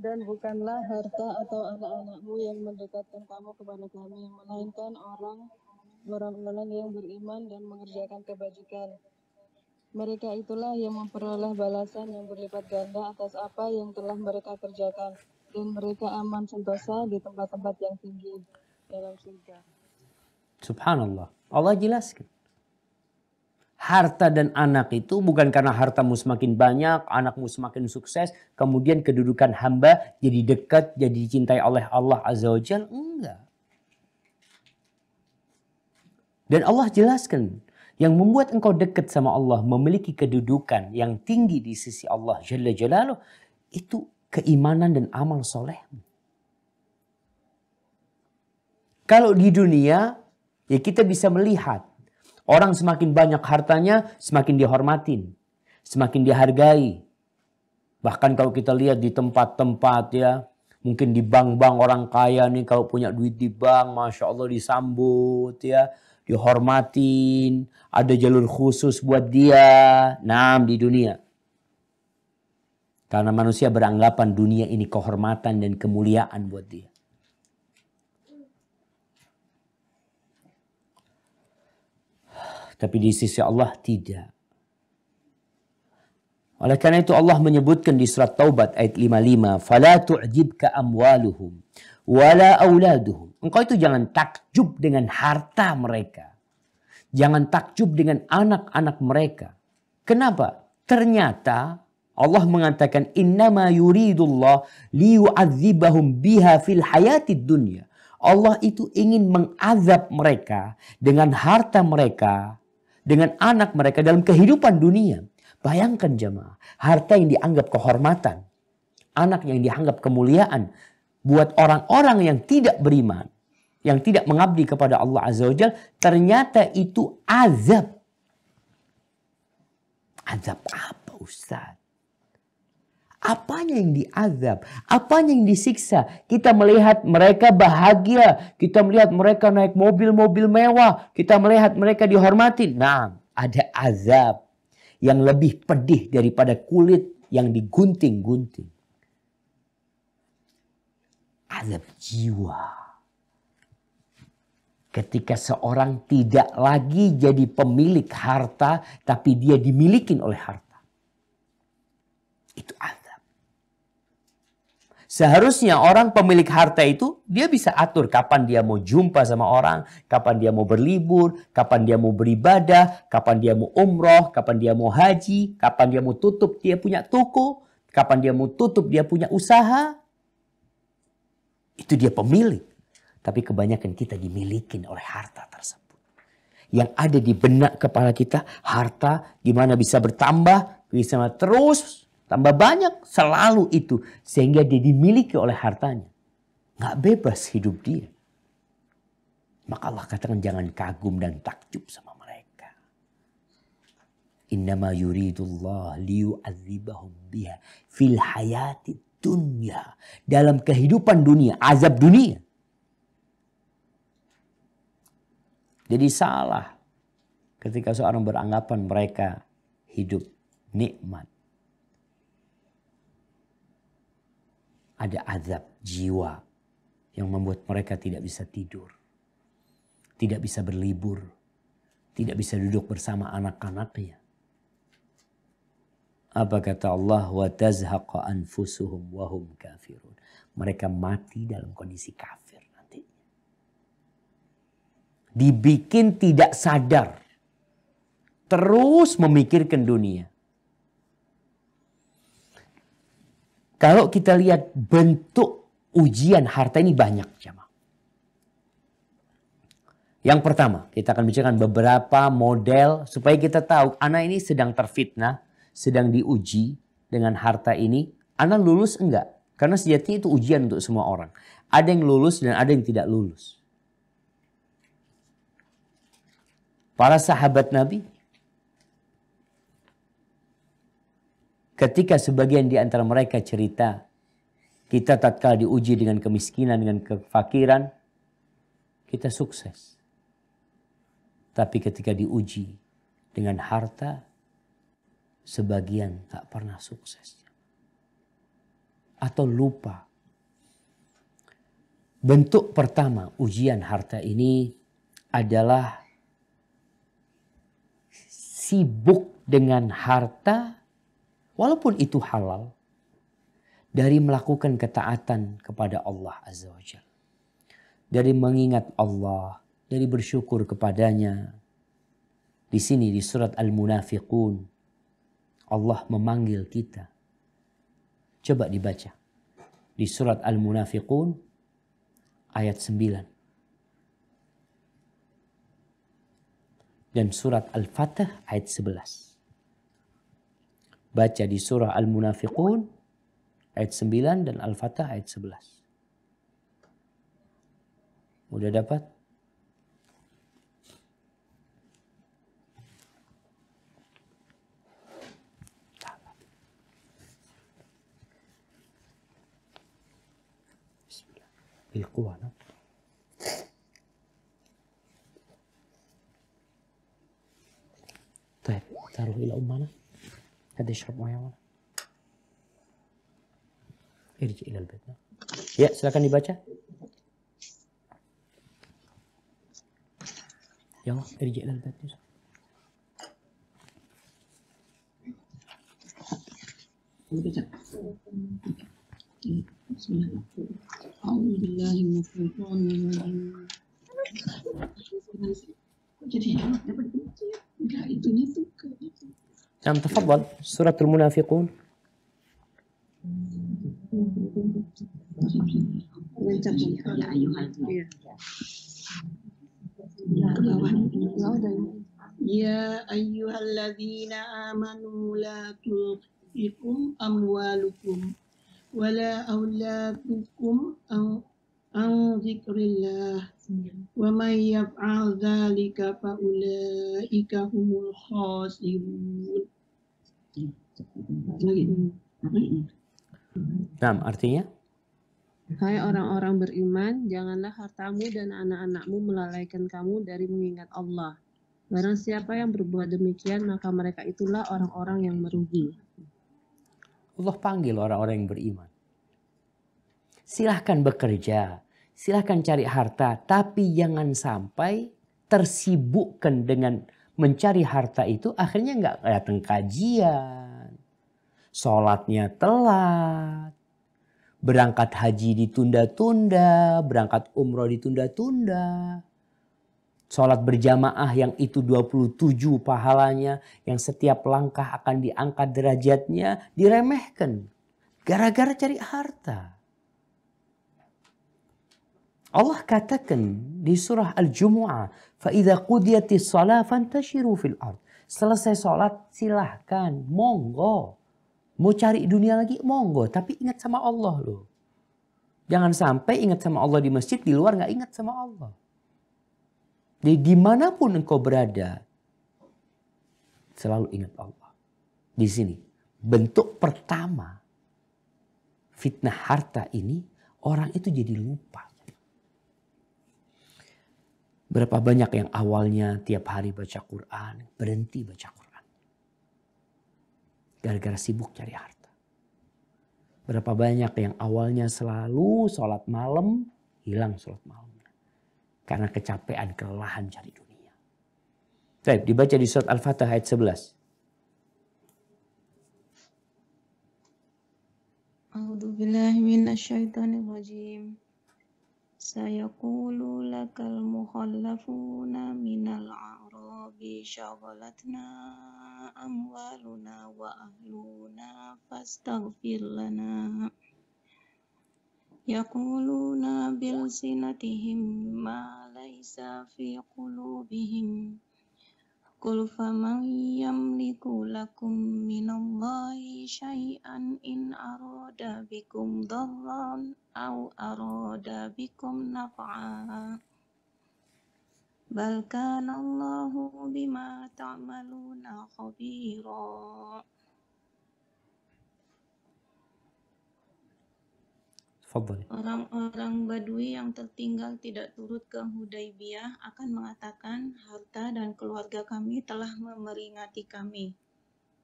dan bukanlah harta atau anak-anakmu yang mendekatkan kamu kepada kami, melainkan orang orang-orang yang beriman dan mengerjakan kebajikan. Mereka itulah yang memperoleh balasan yang berlipat ganda atas apa yang telah mereka kerjakan, dan mereka aman sentosa di tempat-tempat yang tinggi dalam surga. Subhanallah. Allah jelaskan. Harta dan anak itu bukan karena hartamu semakin banyak, anakmu semakin sukses, kemudian kedudukan hamba jadi dekat, jadi dicintai oleh Allah Azza wa Jal. Enggak. Dan Allah jelaskan, yang membuat engkau dekat sama Allah, memiliki kedudukan yang tinggi di sisi Allah Jalla Jalaluh, itu keimanan dan amal soleh. Kalau di dunia Ya kita bisa melihat orang semakin banyak hartanya semakin dihormatin, semakin dihargai. Bahkan kalau kita lihat di tempat-tempat ya, mungkin di bank-bank orang kaya nih kalau punya duit di bank, masya Allah disambut ya, dihormatin, ada jalur khusus buat dia, nam di dunia. Karena manusia beranggapan dunia ini kehormatan dan kemuliaan buat dia. Tapi di sisi Allah tidak. Oleh karena itu Allah menyebutkan di surat Taubat ayat 55, "Fala tu'jibka amwaluhum wala auladuhum." Engkau itu jangan takjub dengan harta mereka. Jangan takjub dengan anak-anak mereka. Kenapa? Ternyata Allah mengatakan innama yuridullah liyu'adzibahum biha fil hayati dunya. Allah itu ingin mengazab mereka dengan harta mereka dengan anak mereka dalam kehidupan dunia. Bayangkan jemaah, harta yang dianggap kehormatan, anak yang dianggap kemuliaan buat orang-orang yang tidak beriman, yang tidak mengabdi kepada Allah Azza wa Jal, ternyata itu azab. Azab apa Ustaz? Apanya yang diazab? Apanya yang disiksa? Kita melihat mereka bahagia. Kita melihat mereka naik mobil-mobil mewah. Kita melihat mereka dihormati. Nah, ada azab yang lebih pedih daripada kulit yang digunting-gunting. Azab jiwa. Ketika seorang tidak lagi jadi pemilik harta, tapi dia dimilikin oleh harta. Itu azab. Seharusnya orang pemilik harta itu dia bisa atur kapan dia mau jumpa sama orang, kapan dia mau berlibur, kapan dia mau beribadah, kapan dia mau umroh, kapan dia mau haji, kapan dia mau tutup dia punya toko, kapan dia mau tutup dia punya usaha. Itu dia pemilik. Tapi kebanyakan kita dimiliki oleh harta tersebut. Yang ada di benak kepala kita, harta gimana bisa bertambah, bisa terus Tambah banyak selalu itu. Sehingga dia dimiliki oleh hartanya. Nggak bebas hidup dia. Maka Allah katakan jangan kagum dan takjub sama mereka. Innama yuridullah liyu'adzibahum biha fil hayati dunya. Dalam kehidupan dunia, azab dunia. Jadi salah ketika seorang beranggapan mereka hidup nikmat. ada azab jiwa yang membuat mereka tidak bisa tidur, tidak bisa berlibur, tidak bisa duduk bersama anak-anaknya. Apa kata Allah? Wa tazhaqa anfusuhum wahum kafirun. Mereka mati dalam kondisi kafir nantinya. Dibikin tidak sadar. Terus memikirkan dunia. Kalau kita lihat bentuk ujian harta ini banyak, jamaah. Yang pertama, kita akan bicarakan beberapa model supaya kita tahu anak ini sedang terfitnah, sedang diuji dengan harta ini. Anak lulus enggak? Karena sejatinya itu ujian untuk semua orang. Ada yang lulus dan ada yang tidak lulus. Para sahabat Nabi Ketika sebagian di antara mereka cerita, kita tatkala diuji dengan kemiskinan, dengan kefakiran, kita sukses. Tapi ketika diuji dengan harta, sebagian tak pernah sukses. Atau lupa. Bentuk pertama ujian harta ini adalah sibuk dengan harta walaupun itu halal, dari melakukan ketaatan kepada Allah Azza wa Jal. Dari mengingat Allah, dari bersyukur kepadanya. Di sini di surat Al-Munafiqun, Allah memanggil kita. Coba dibaca. Di surat Al-Munafiqun ayat 9. dan surat Al-Fatih ayat 11. Baca di surah Al-Munafiqun ayat 9 dan Al-Fatah ayat 11. Udah dapat? Bismillah. Taruh تروح إلى أمنا حد يشرب ميه ولا ارجع الى البيت يا silakan dibaca يلا ارجع الى البيت أعوذ بالله من الشيطان الرجيم jadi dapat kunci nggak itu نعم تفضل سورة المنافقون يا أيها الذين آمنوا لا تلقكم أموالكم ولا أولادكم عن ذكر الله ومن Nah, artinya? Hai orang-orang beriman, janganlah hartamu dan anak-anakmu melalaikan kamu dari mengingat Allah. Barang siapa yang berbuat demikian, maka mereka itulah orang-orang yang merugi. Allah panggil orang-orang yang beriman. Silahkan bekerja, silahkan cari harta, tapi jangan sampai tersibukkan dengan mencari harta itu akhirnya nggak datang kajian. Sholatnya telat. Berangkat haji ditunda-tunda, berangkat umroh ditunda-tunda. Sholat berjamaah yang itu 27 pahalanya, yang setiap langkah akan diangkat derajatnya, diremehkan. Gara-gara cari harta. Allah katakan di surah Al-Jumu'ah, فَإِذَا قُدِيَتِ الصَّلَاةِ فَانْتَشِرُوا فِي الْأَرْضِ Selesai sholat, silahkan, monggo. Mau cari dunia lagi, monggo. Tapi ingat sama Allah loh. Jangan sampai ingat sama Allah di masjid, di luar nggak ingat sama Allah. Jadi dimanapun engkau berada, selalu ingat Allah. Di sini, bentuk pertama fitnah harta ini, orang itu jadi lupa. Berapa banyak yang awalnya tiap hari baca Quran, berhenti baca Quran. Gara-gara sibuk cari harta. Berapa banyak yang awalnya selalu sholat malam, hilang sholat malam Karena kecapean, kelelahan cari dunia. Baik, dibaca di surat Al-Fatah ayat 11. A'udzu billahi minasyaitonir rajim. سيقول لك المخلفون من الأعراب شغلتنا أموالنا وأهلنا فاستغفر لنا يقولون بألسنتهم ما ليس في قلوبهم قل فمن يملك لكم من الله شيئا إن أراد بكم ضرا أو أراد بكم نفعا بل كان الله بما تعملون خبيرا Fadli. Orang-orang Badui yang tertinggal tidak turut ke Hudaibiyah akan mengatakan harta dan keluarga kami telah memeringati kami.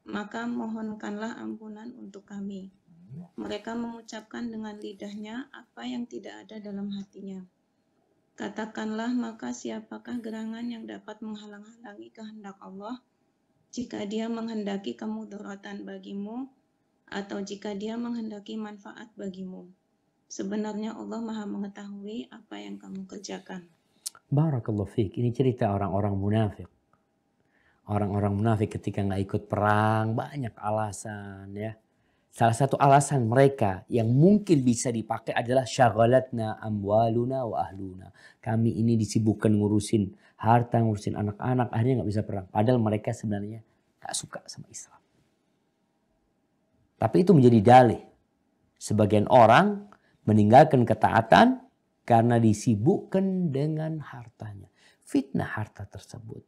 Maka mohonkanlah ampunan untuk kami. Mereka mengucapkan dengan lidahnya apa yang tidak ada dalam hatinya. Katakanlah maka siapakah gerangan yang dapat menghalang-halangi kehendak Allah jika dia menghendaki kemudaratan bagimu atau jika dia menghendaki manfaat bagimu. Sebenarnya Allah Maha mengetahui apa yang kamu kerjakan. Barakallahu fiik. Ini cerita orang-orang munafik. Orang-orang munafik ketika nggak ikut perang banyak alasan ya. Salah satu alasan mereka yang mungkin bisa dipakai adalah syaghalatna amwaluna wa ahluna. Kami ini disibukkan ngurusin harta, ngurusin anak-anak, akhirnya nggak bisa perang. Padahal mereka sebenarnya nggak suka sama Islam. Tapi itu menjadi dalih. Sebagian orang meninggalkan ketaatan karena disibukkan dengan hartanya. Fitnah harta tersebut.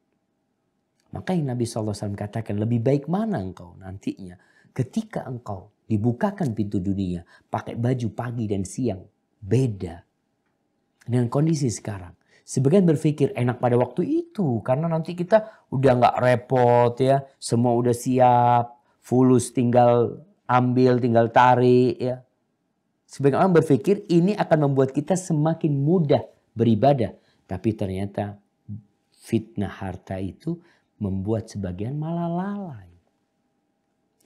Maka yang Nabi SAW katakan lebih baik mana engkau nantinya ketika engkau dibukakan pintu dunia pakai baju pagi dan siang beda dengan kondisi sekarang. Sebagian berpikir enak pada waktu itu karena nanti kita udah nggak repot ya, semua udah siap, fulus tinggal ambil, tinggal tarik ya. Sebagian orang berpikir ini akan membuat kita semakin mudah beribadah. Tapi ternyata fitnah harta itu membuat sebagian malah lalai.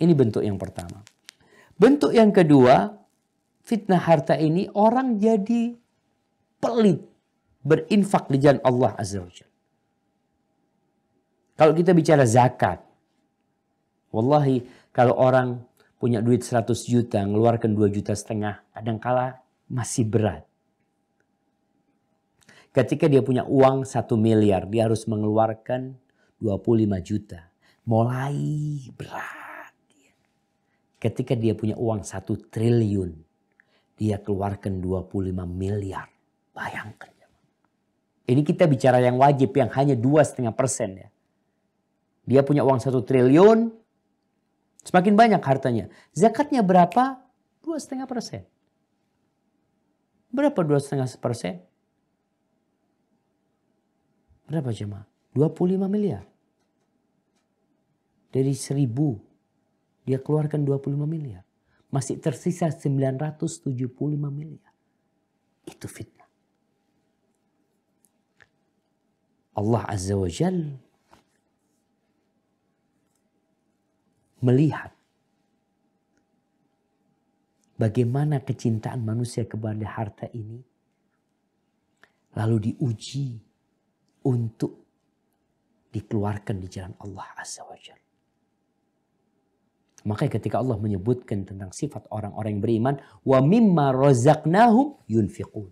Ini bentuk yang pertama. Bentuk yang kedua, fitnah harta ini orang jadi pelit berinfak di jalan Allah Azza wa Kalau kita bicara zakat, wallahi kalau orang punya duit 100 juta, ngeluarkan 2 juta setengah, kadang kadangkala masih berat. Ketika dia punya uang 1 miliar, dia harus mengeluarkan 25 juta. Mulai berat. Ketika dia punya uang 1 triliun, dia keluarkan 25 miliar. Bayangkan. Ini kita bicara yang wajib yang hanya dua setengah persen ya. Dia punya uang satu triliun, Semakin banyak hartanya. Zakatnya berapa? 2,5 persen. Berapa 2,5 persen? Berapa jemaah? 25 miliar. Dari 1000 dia keluarkan 25 miliar. Masih tersisa 975 miliar. Itu fitnah. Allah Azza wa Jalla melihat bagaimana kecintaan manusia kepada harta ini lalu diuji untuk dikeluarkan di jalan Allah Azza wa Jalla. Makanya ketika Allah menyebutkan tentang sifat orang-orang yang beriman, wa mimma razaqnahum yunfiqun.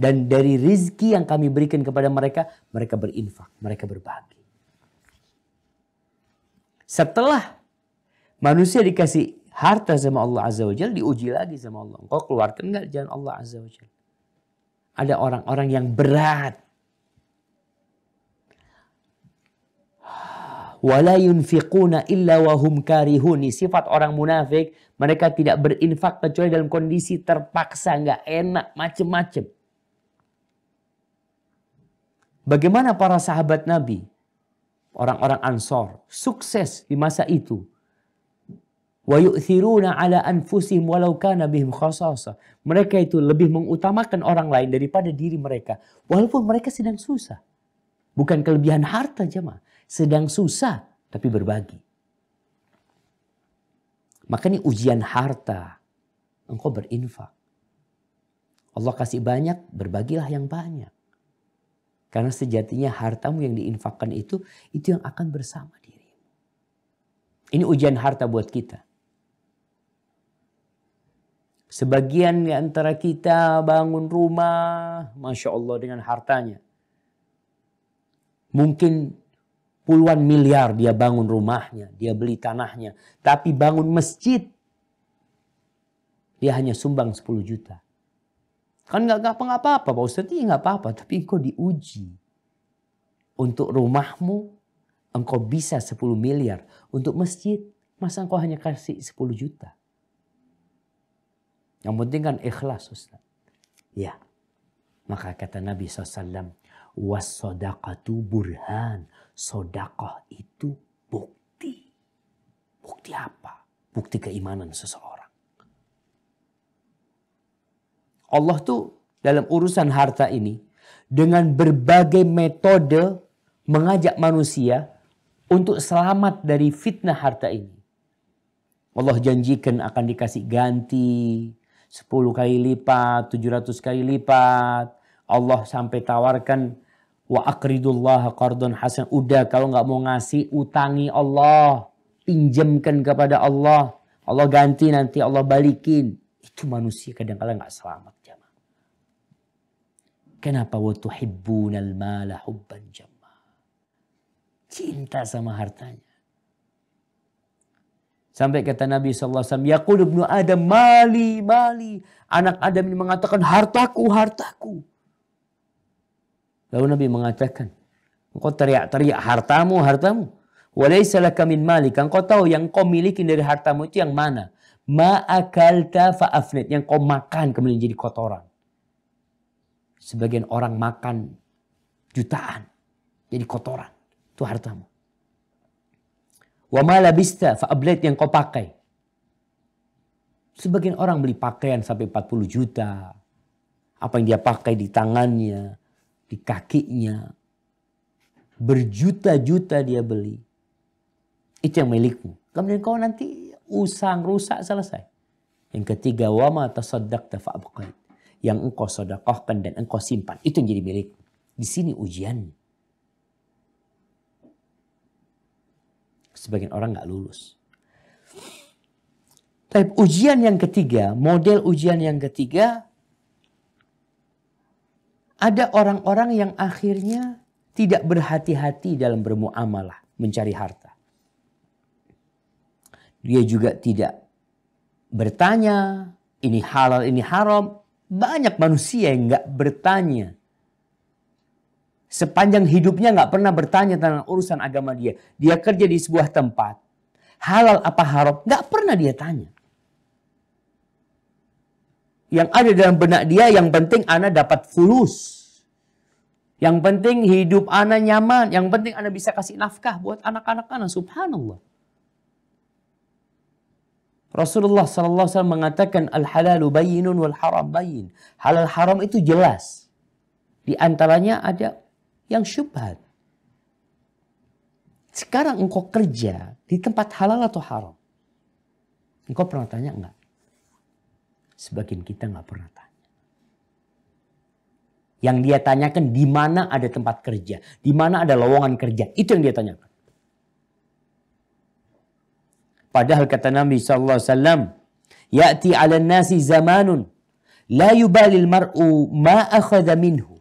Dan dari rizki yang kami berikan kepada mereka, mereka berinfak, mereka berbagi. Setelah manusia dikasih harta sama Allah Azza wa Jal, diuji lagi sama Allah. Kau keluarkan nggak jalan Allah Azza wa Jal? Ada orang-orang yang berat. Wala yunfiquna illa wahum karihuni. Sifat orang munafik, mereka tidak berinfak kecuali dalam kondisi terpaksa, nggak enak, macem-macem. Bagaimana para sahabat Nabi? orang-orang Ansor sukses di masa itu. Wa yu'thiruna ala anfusihim walau kana bihim Mereka itu lebih mengutamakan orang lain daripada diri mereka walaupun mereka sedang susah. Bukan kelebihan harta jemaah, sedang susah tapi berbagi. Maka ini ujian harta. Engkau berinfak. Allah kasih banyak, berbagilah yang banyak. Karena sejatinya hartamu yang diinfakkan itu, itu yang akan bersama dirimu. Ini ujian harta buat kita. Sebagian di antara kita bangun rumah, Masya Allah dengan hartanya. Mungkin puluhan miliar dia bangun rumahnya, dia beli tanahnya. Tapi bangun masjid, dia hanya sumbang 10 juta. Kan nggak apa apa-apa, Pak Ustadz. Iya nggak apa-apa, tapi engkau diuji. Untuk rumahmu, engkau bisa 10 miliar. Untuk masjid, masa engkau hanya kasih 10 juta? Yang penting kan ikhlas, Ustaz. Ya. Maka kata Nabi SAW, wasodakatu burhan. sodakah itu bukti. Bukti apa? Bukti keimanan seseorang. Allah tuh dalam urusan harta ini dengan berbagai metode mengajak manusia untuk selamat dari fitnah harta ini. Allah janjikan akan dikasih ganti 10 kali lipat, 700 kali lipat. Allah sampai tawarkan wa akridullah qardun hasan. Udah kalau nggak mau ngasih utangi Allah, pinjamkan kepada Allah. Allah ganti nanti Allah balikin. Itu manusia kadang-kadang nggak selamat. Kenapa wa tuhibbunal malah hubban jama? Cinta sama hartanya. Sampai kata Nabi SAW, Yaqul ibnu Adam, mali, mali. Anak Adam ini mengatakan, hartaku, hartaku. Lalu Nabi mengatakan, engkau teriak-teriak hartamu, hartamu. Walaysa kami mali. malik. Engkau tahu yang kau miliki dari hartamu itu yang mana? Ma'akalta fa'afnet Yang kau makan kemudian jadi kotoran. Sebagian orang makan jutaan. Jadi kotoran. Itu hartamu. Wa ma labista fa'ablet yang kau pakai. Sebagian orang beli pakaian sampai 40 juta. Apa yang dia pakai di tangannya, di kakinya. Berjuta-juta dia beli. Itu yang milikmu. Kemudian kau nanti usang rusak selesai. Yang ketiga, wama tasaddaqta fa'abqait yang engkau sodakohkan dan engkau simpan. Itu yang jadi milik. Di sini ujian. Sebagian orang gak lulus. Tapi ujian yang ketiga, model ujian yang ketiga, ada orang-orang yang akhirnya tidak berhati-hati dalam bermuamalah, mencari harta. Dia juga tidak bertanya, ini halal, ini haram, banyak manusia yang nggak bertanya. Sepanjang hidupnya nggak pernah bertanya tentang urusan agama dia. Dia kerja di sebuah tempat. Halal apa haram, nggak pernah dia tanya. Yang ada dalam benak dia yang penting anak dapat fulus. Yang penting hidup anak nyaman. Yang penting anak bisa kasih nafkah buat anak-anak anak. Subhanallah. Rasulullah SAW mengatakan al halal bayinun wal haram bayin. Halal haram itu jelas. Di antaranya ada yang syubhat. Sekarang engkau kerja di tempat halal atau haram? Engkau pernah tanya enggak? Sebagian kita enggak pernah tanya. Yang dia tanyakan di mana ada tempat kerja, di mana ada lowongan kerja, itu yang dia tanyakan. Padahal kata Nabi sallallahu alaihi wasallam, "Ya'ti 'alan nasi zamanun la yubali al-mar'u ma akhadha minhu."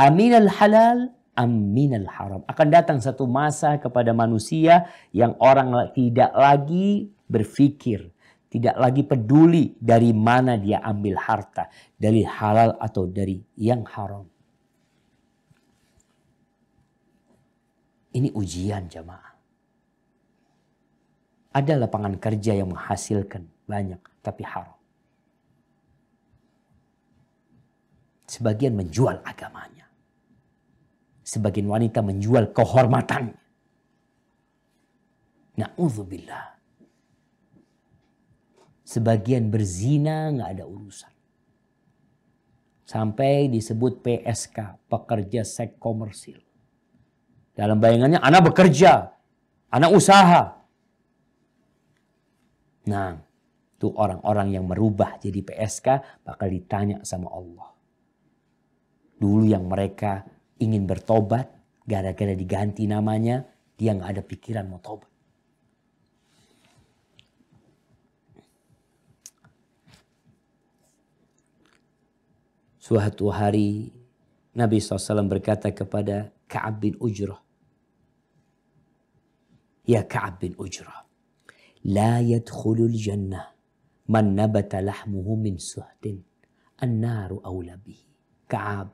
Amin al-halal aminal haram. Akan datang satu masa kepada manusia yang orang tidak lagi berpikir, tidak lagi peduli dari mana dia ambil harta, dari halal atau dari yang haram. Ini ujian jamaah. Ada lapangan kerja yang menghasilkan banyak, tapi haram. Sebagian menjual agamanya. Sebagian wanita menjual kehormatannya. Na'udzubillah. Sebagian berzina nggak ada urusan. Sampai disebut PSK, pekerja seks komersil. Dalam bayangannya anak bekerja, anak usaha, Nah, itu orang-orang yang merubah jadi PSK bakal ditanya sama Allah. Dulu yang mereka ingin bertobat, gara-gara diganti namanya, dia nggak ada pikiran mau tobat. Suatu hari Nabi SAW berkata kepada Ka'ab bin Ujrah. Ya Ka'ab bin Ujrah. لا يدخل الجنة من نبت لحمه من النار أولى به Gak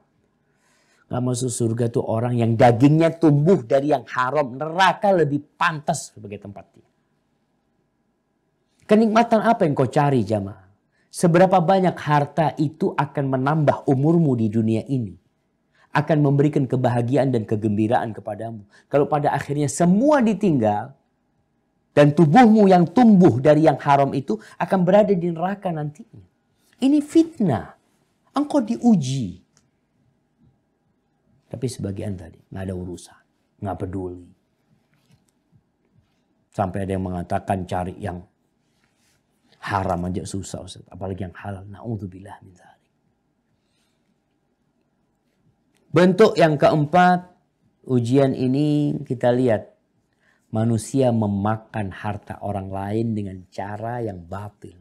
masuk surga tuh orang yang dagingnya tumbuh dari yang haram. Neraka lebih pantas sebagai tempatnya. Kenikmatan apa yang kau cari jamaah? Seberapa banyak harta itu akan menambah umurmu di dunia ini. Akan memberikan kebahagiaan dan kegembiraan kepadamu. Kalau pada akhirnya semua ditinggal, dan tubuhmu yang tumbuh dari yang haram itu akan berada di neraka nantinya. Ini fitnah. Engkau diuji. Tapi sebagian tadi nggak ada urusan, nggak peduli. Sampai ada yang mengatakan cari yang haram aja susah Ustaz. Apalagi yang halal. Na'udzubillah min Bentuk yang keempat, ujian ini kita lihat manusia memakan harta orang lain dengan cara yang batil.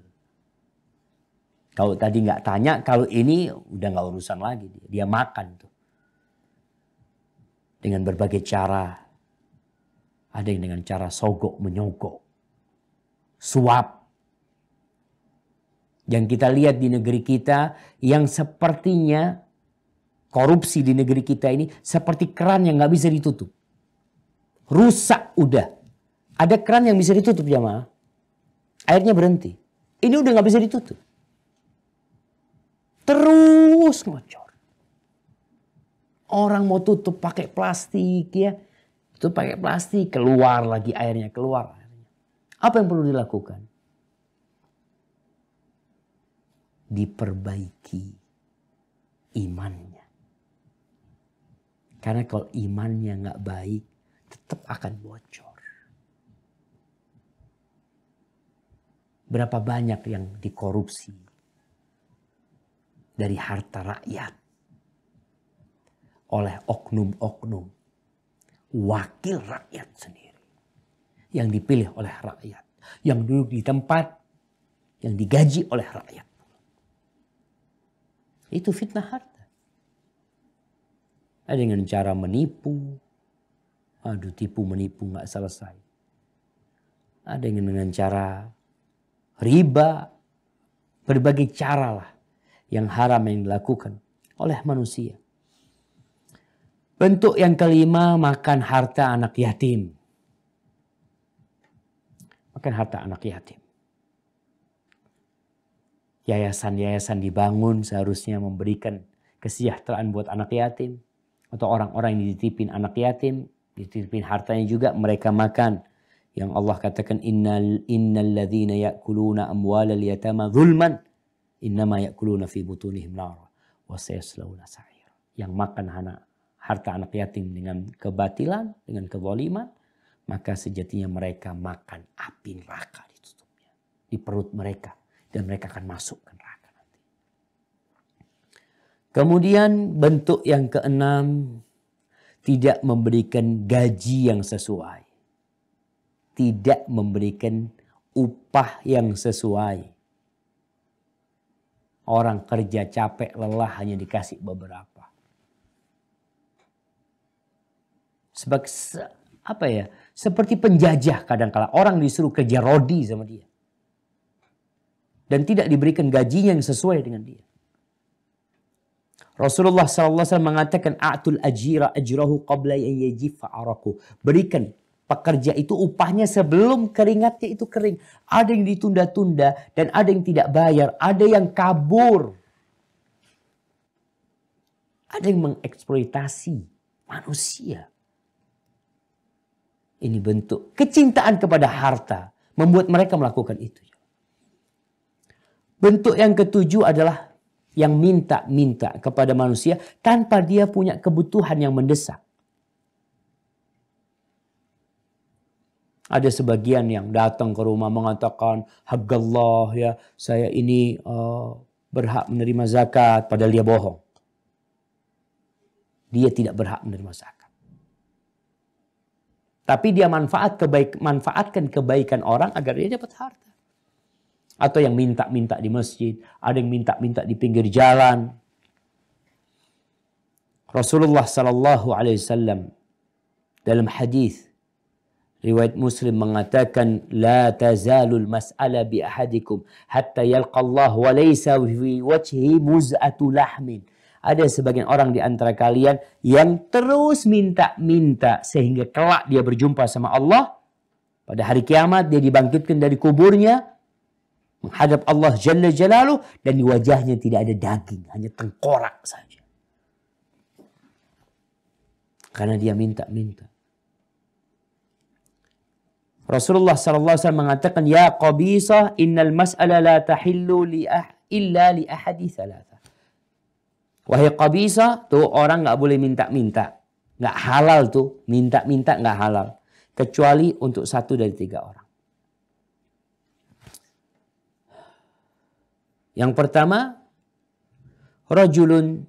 Kalau tadi nggak tanya, kalau ini udah nggak urusan lagi. Dia, dia makan tuh. Dengan berbagai cara. Ada yang dengan cara sogok, menyogok. Suap. Yang kita lihat di negeri kita yang sepertinya korupsi di negeri kita ini seperti keran yang nggak bisa ditutup rusak udah. Ada keran yang bisa ditutup ya jamaah. Airnya berhenti. Ini udah nggak bisa ditutup. Terus ngocor. Orang mau tutup pakai plastik ya. Itu pakai plastik, keluar lagi airnya, keluar Apa yang perlu dilakukan? Diperbaiki imannya. Karena kalau imannya nggak baik, tetap akan bocor. Berapa banyak yang dikorupsi dari harta rakyat oleh oknum-oknum wakil rakyat sendiri yang dipilih oleh rakyat, yang duduk di tempat yang digaji oleh rakyat. Itu fitnah harta. Nah, dengan cara menipu, Aduh tipu menipu nggak selesai. Ada yang dengan cara riba, berbagai cara lah yang haram yang dilakukan oleh manusia. Bentuk yang kelima makan harta anak yatim. Makan harta anak yatim. Yayasan-yayasan dibangun seharusnya memberikan kesejahteraan buat anak yatim atau orang-orang yang ditipin anak yatim dititipin hartanya juga mereka makan yang Allah katakan innal innal ladzina ya'kuluna al yatama zulman innama ya'kuluna fi butunihim nar wa sayaslawna sa'ir yang makan anak harta anak yatim dengan kebatilan dengan kezaliman maka sejatinya mereka makan api neraka di tutupnya di perut mereka dan mereka akan masuk ke neraka nanti kemudian bentuk yang keenam tidak memberikan gaji yang sesuai, tidak memberikan upah yang sesuai. Orang kerja capek lelah hanya dikasih beberapa. Sebagai apa ya? Seperti penjajah kadangkala orang disuruh kerja rodi sama dia. Dan tidak diberikan gajinya yang sesuai dengan dia. Rasulullah SAW mengatakan a'tul ajira ajrahu qabla yajif araku. Berikan pekerja itu upahnya sebelum keringatnya itu kering. Ada yang ditunda-tunda dan ada yang tidak bayar, ada yang kabur. Ada yang mengeksploitasi manusia. Ini bentuk kecintaan kepada harta membuat mereka melakukan itu. Bentuk yang ketujuh adalah yang minta-minta kepada manusia tanpa dia punya kebutuhan yang mendesak. Ada sebagian yang datang ke rumah mengatakan, Habgallah ya, saya ini uh, berhak menerima zakat, padahal dia bohong. Dia tidak berhak menerima zakat. Tapi dia manfaat kebaik, manfaatkan kebaikan orang agar dia dapat harta. Atau yang minta-minta di masjid, ada yang minta-minta di pinggir jalan. Rasulullah sallallahu alaihi wasallam dalam hadis riwayat Muslim mengatakan la tazalul mas'ala bi ahadikum hatta yalqa Allah wa laysa fi wajhi muz'atu lahmin. Ada sebagian orang di antara kalian yang terus minta-minta sehingga kelak dia berjumpa sama Allah. Pada hari kiamat dia dibangkitkan dari kuburnya menghadap Allah Jalla Jalaluh dan di wajahnya tidak ada daging, hanya tengkorak saja. Karena dia minta-minta. Rasulullah SAW mengatakan, Ya Qabisah, innal mas'ala la tahillu li ah, illa li ahadi thalatha. Wahai Qabisah, tuh orang nggak boleh minta-minta. Nggak halal tuh, minta-minta nggak halal. Kecuali untuk satu dari tiga orang. Yang pertama, rajulun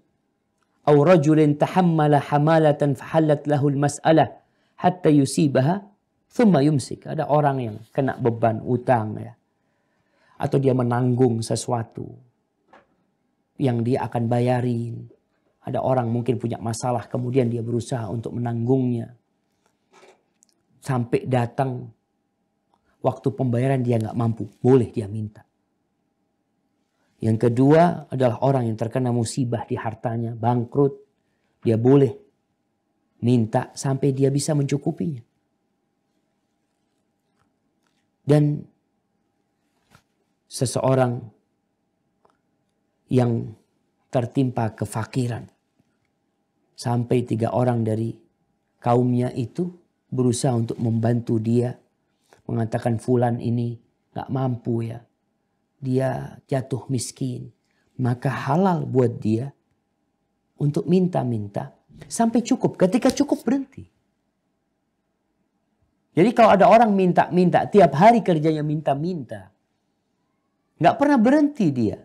atau rajulin tahammala hamalatan fahallat lahul mas'alah hatta yusibaha thumma yumsik. Ada orang yang kena beban utang ya. Atau dia menanggung sesuatu yang dia akan bayarin. Ada orang mungkin punya masalah kemudian dia berusaha untuk menanggungnya. Sampai datang waktu pembayaran dia nggak mampu, boleh dia minta. Yang kedua adalah orang yang terkena musibah di hartanya, bangkrut. Dia boleh minta sampai dia bisa mencukupinya. Dan seseorang yang tertimpa kefakiran. Sampai tiga orang dari kaumnya itu berusaha untuk membantu dia. Mengatakan fulan ini gak mampu ya dia jatuh miskin, maka halal buat dia untuk minta-minta sampai cukup. Ketika cukup berhenti. Jadi kalau ada orang minta-minta, tiap hari kerjanya minta-minta. Nggak pernah berhenti dia.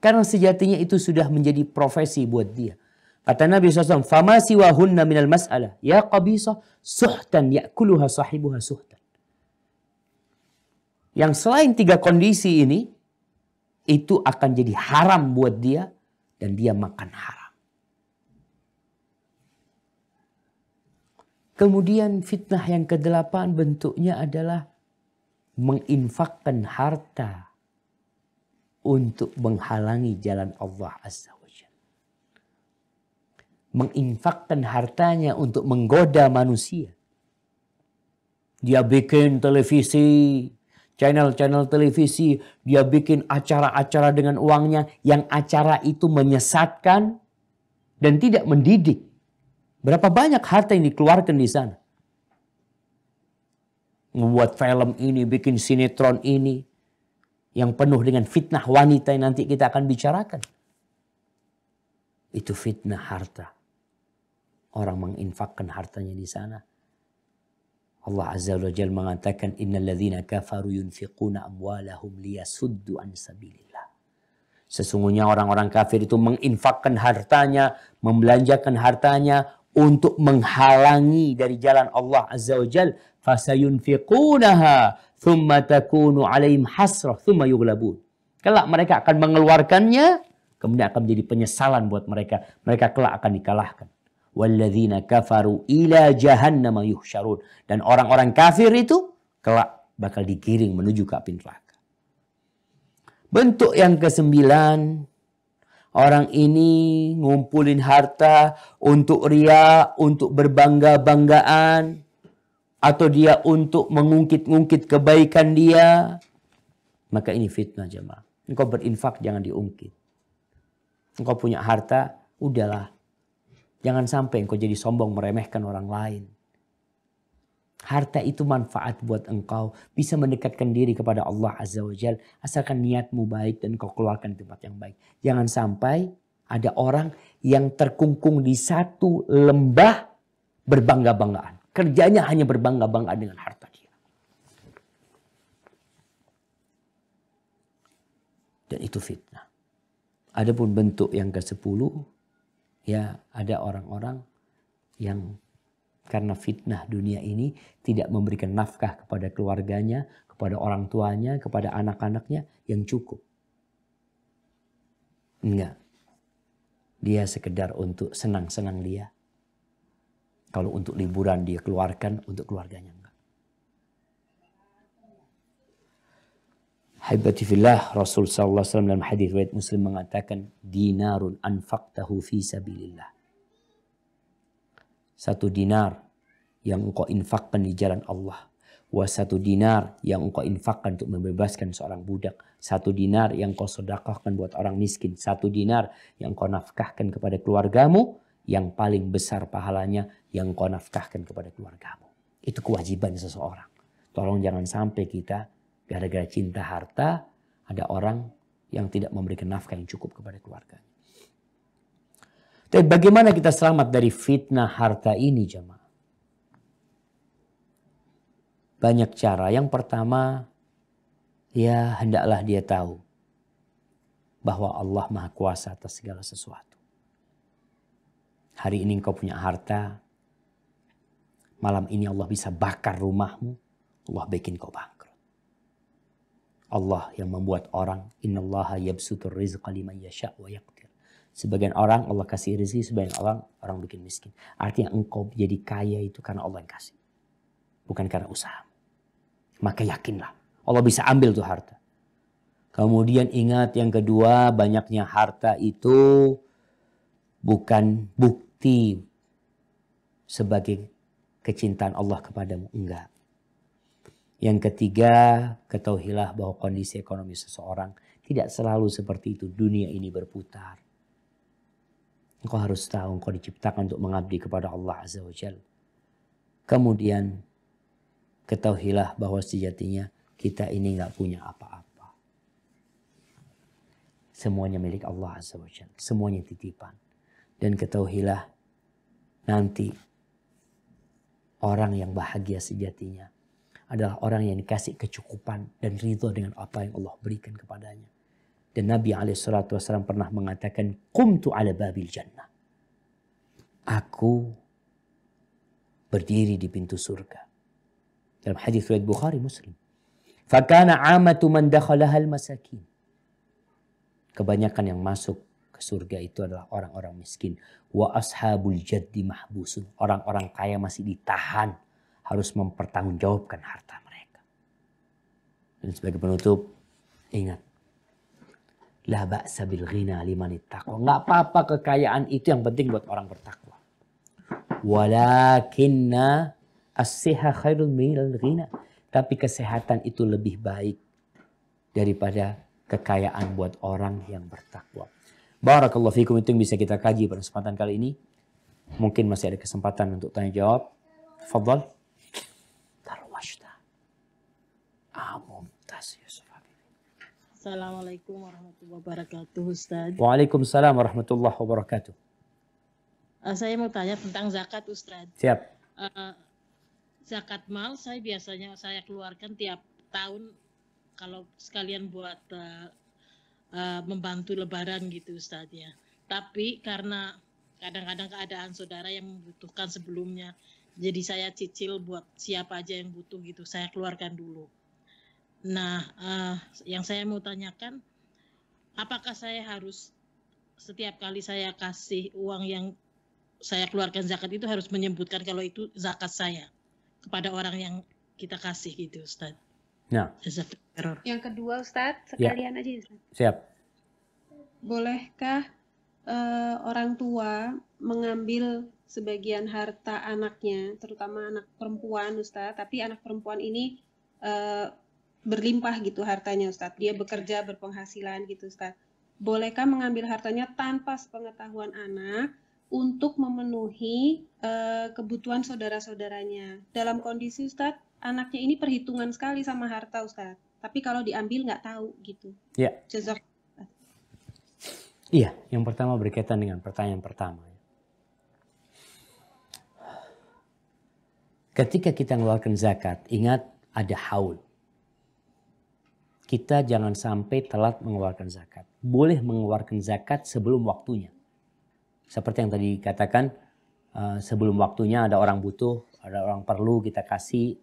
Karena sejatinya itu sudah menjadi profesi buat dia. Kata Nabi SAW, Fama siwahunna minal mas'alah. Ya qabisah suhtan ya'kuluha sahibuha suhtan. Yang selain tiga kondisi ini, itu akan jadi haram buat dia dan dia makan haram. Kemudian fitnah yang kedelapan bentuknya adalah menginfakkan harta untuk menghalangi jalan Allah Azza wa Menginfakkan hartanya untuk menggoda manusia. Dia bikin televisi, channel-channel televisi, dia bikin acara-acara dengan uangnya yang acara itu menyesatkan dan tidak mendidik. Berapa banyak harta yang dikeluarkan di sana? Membuat film ini, bikin sinetron ini yang penuh dengan fitnah wanita yang nanti kita akan bicarakan. Itu fitnah harta. Orang menginfakkan hartanya di sana Allah Azza wa Jal mengatakan innalladzina kafaru yunfiquna amwalahum liyasuddu an sabilillah. Sesungguhnya orang-orang kafir itu menginfakkan hartanya, membelanjakan hartanya untuk menghalangi dari jalan Allah Azza wa Jal. Fasayunfiqunaha thumma takunu alaihim hasrah thumma yughlabun. Kelak mereka akan mengeluarkannya, kemudian akan menjadi penyesalan buat mereka. Mereka kelak akan dikalahkan walladzina kafaru ila jahannam yuhsyarun dan orang-orang kafir itu kelak bakal digiring menuju ke api neraka. Bentuk yang kesembilan Orang ini ngumpulin harta untuk ria, untuk berbangga-banggaan. Atau dia untuk mengungkit-ungkit kebaikan dia. Maka ini fitnah jemaah. Engkau berinfak jangan diungkit. Engkau punya harta, udahlah Jangan sampai engkau jadi sombong meremehkan orang lain. Harta itu manfaat buat engkau. Bisa mendekatkan diri kepada Allah Azza wa Jal. Asalkan niatmu baik dan kau keluarkan tempat yang baik. Jangan sampai ada orang yang terkungkung di satu lembah berbangga-banggaan. Kerjanya hanya berbangga-banggaan dengan harta dia. Dan itu fitnah. Adapun bentuk yang ke-10 Ya, ada orang-orang yang karena fitnah dunia ini tidak memberikan nafkah kepada keluarganya, kepada orang tuanya, kepada anak-anaknya yang cukup. Enggak. Dia sekedar untuk senang-senang dia. Kalau untuk liburan dia keluarkan untuk keluarganya. Hibati fillah Rasul sallallahu alaihi wasallam dalam hadis riwayat Muslim mengatakan dinarun anfaqtahu fi sabilillah. Satu dinar yang engkau infakkan di jalan Allah. Wa satu dinar yang engkau infakkan untuk membebaskan seorang budak. Satu dinar yang engkau sedekahkan buat orang miskin. Satu dinar yang engkau nafkahkan kepada keluargamu. Yang paling besar pahalanya yang engkau nafkahkan kepada keluargamu. Itu kewajiban seseorang. Tolong jangan sampai kita Gara-gara cinta harta, ada orang yang tidak memberikan nafkah yang cukup kepada keluarganya. Tapi bagaimana kita selamat dari fitnah harta ini jemaah? Banyak cara. Yang pertama, ya hendaklah dia tahu bahwa Allah Maha Kuasa atas segala sesuatu. Hari ini engkau punya harta, malam ini Allah bisa bakar rumahmu, Allah bikin kau bang. Allah yang membuat orang. Innallaha yabsutur rizqa liman yasha wa yaqdir. Sebagian orang Allah kasih rezeki, sebagian orang orang bikin miskin. Artinya engkau jadi kaya itu karena Allah yang kasih. Bukan karena usaha. Maka yakinlah. Allah bisa ambil tuh harta. Kemudian ingat yang kedua, banyaknya harta itu bukan bukti sebagai kecintaan Allah kepadamu. Enggak. Yang ketiga, ketahuilah bahwa kondisi ekonomi seseorang tidak selalu seperti itu. Dunia ini berputar. Engkau harus tahu engkau diciptakan untuk mengabdi kepada Allah Azza wa Jal. Kemudian ketahuilah bahwa sejatinya kita ini nggak punya apa-apa. Semuanya milik Allah Azza wa Jal. Semuanya titipan. Dan ketahuilah nanti orang yang bahagia sejatinya adalah orang yang dikasih kecukupan dan ridho dengan apa yang Allah berikan kepadanya. Dan Nabi SAW pernah mengatakan, Kumtu ala babil jannah. Aku berdiri di pintu surga. Dalam hadis riwayat Bukhari Muslim. Fakana amatu man dakhalahal masakin. Kebanyakan yang masuk ke surga itu adalah orang-orang miskin. Wa ashabul jaddi mahbusun. Orang-orang kaya masih ditahan harus mempertanggungjawabkan harta mereka. Dan sebagai penutup, ingat. La ba'sa bil ghina liman ittaqwa. Enggak apa-apa kekayaan itu yang penting buat orang bertakwa. Walakinna as-siha khairul minal ghina. Tapi kesehatan itu lebih baik daripada kekayaan buat orang yang bertakwa. Barakallahu fikum itu yang bisa kita kaji pada kesempatan kali ini. Mungkin masih ada kesempatan untuk tanya jawab. Fadal. Assalamualaikum warahmatullahi wabarakatuh, Ustaz. Waalaikumsalam warahmatullahi wabarakatuh. Uh, saya mau tanya tentang zakat, Ustaz. Siap. Uh, zakat mal saya biasanya saya keluarkan tiap tahun kalau sekalian buat uh, uh, membantu lebaran gitu Ustaz ya. Tapi karena kadang-kadang keadaan saudara yang membutuhkan sebelumnya, jadi saya cicil buat siapa aja yang butuh gitu, saya keluarkan dulu. Nah, uh, yang saya mau tanyakan, apakah saya harus setiap kali saya kasih uang yang saya keluarkan zakat itu harus menyebutkan kalau itu zakat saya kepada orang yang kita kasih gitu Ustaz. ya Yang kedua Ustaz, ya. sekalian ya. aja Ustaz. Siap. Bolehkah uh, orang tua mengambil sebagian harta anaknya, terutama anak perempuan Ustaz, tapi anak perempuan ini uh, berlimpah gitu hartanya Ustadz. Dia bekerja berpenghasilan gitu Ustadz. Bolehkah mengambil hartanya tanpa sepengetahuan anak untuk memenuhi uh, kebutuhan saudara-saudaranya? Dalam kondisi Ustadz, anaknya ini perhitungan sekali sama harta Ustadz. Tapi kalau diambil nggak tahu gitu. Ya. Yeah. Iya, yang pertama berkaitan dengan pertanyaan pertama. Ketika kita mengeluarkan zakat, ingat ada haul kita jangan sampai telat mengeluarkan zakat. Boleh mengeluarkan zakat sebelum waktunya. Seperti yang tadi dikatakan, eh, sebelum waktunya ada orang butuh, ada orang perlu kita kasih.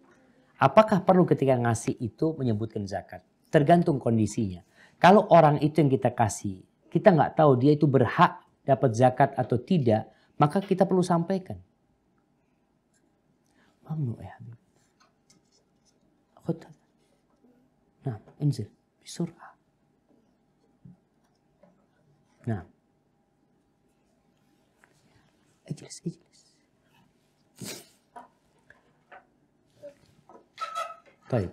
Apakah perlu ketika ngasih itu menyebutkan zakat? Tergantung kondisinya. Kalau orang itu yang kita kasih, kita nggak tahu dia itu berhak dapat zakat atau tidak, maka kita perlu sampaikan. Mamnu ya انزل بسرعة نعم اجلس اجلس طيب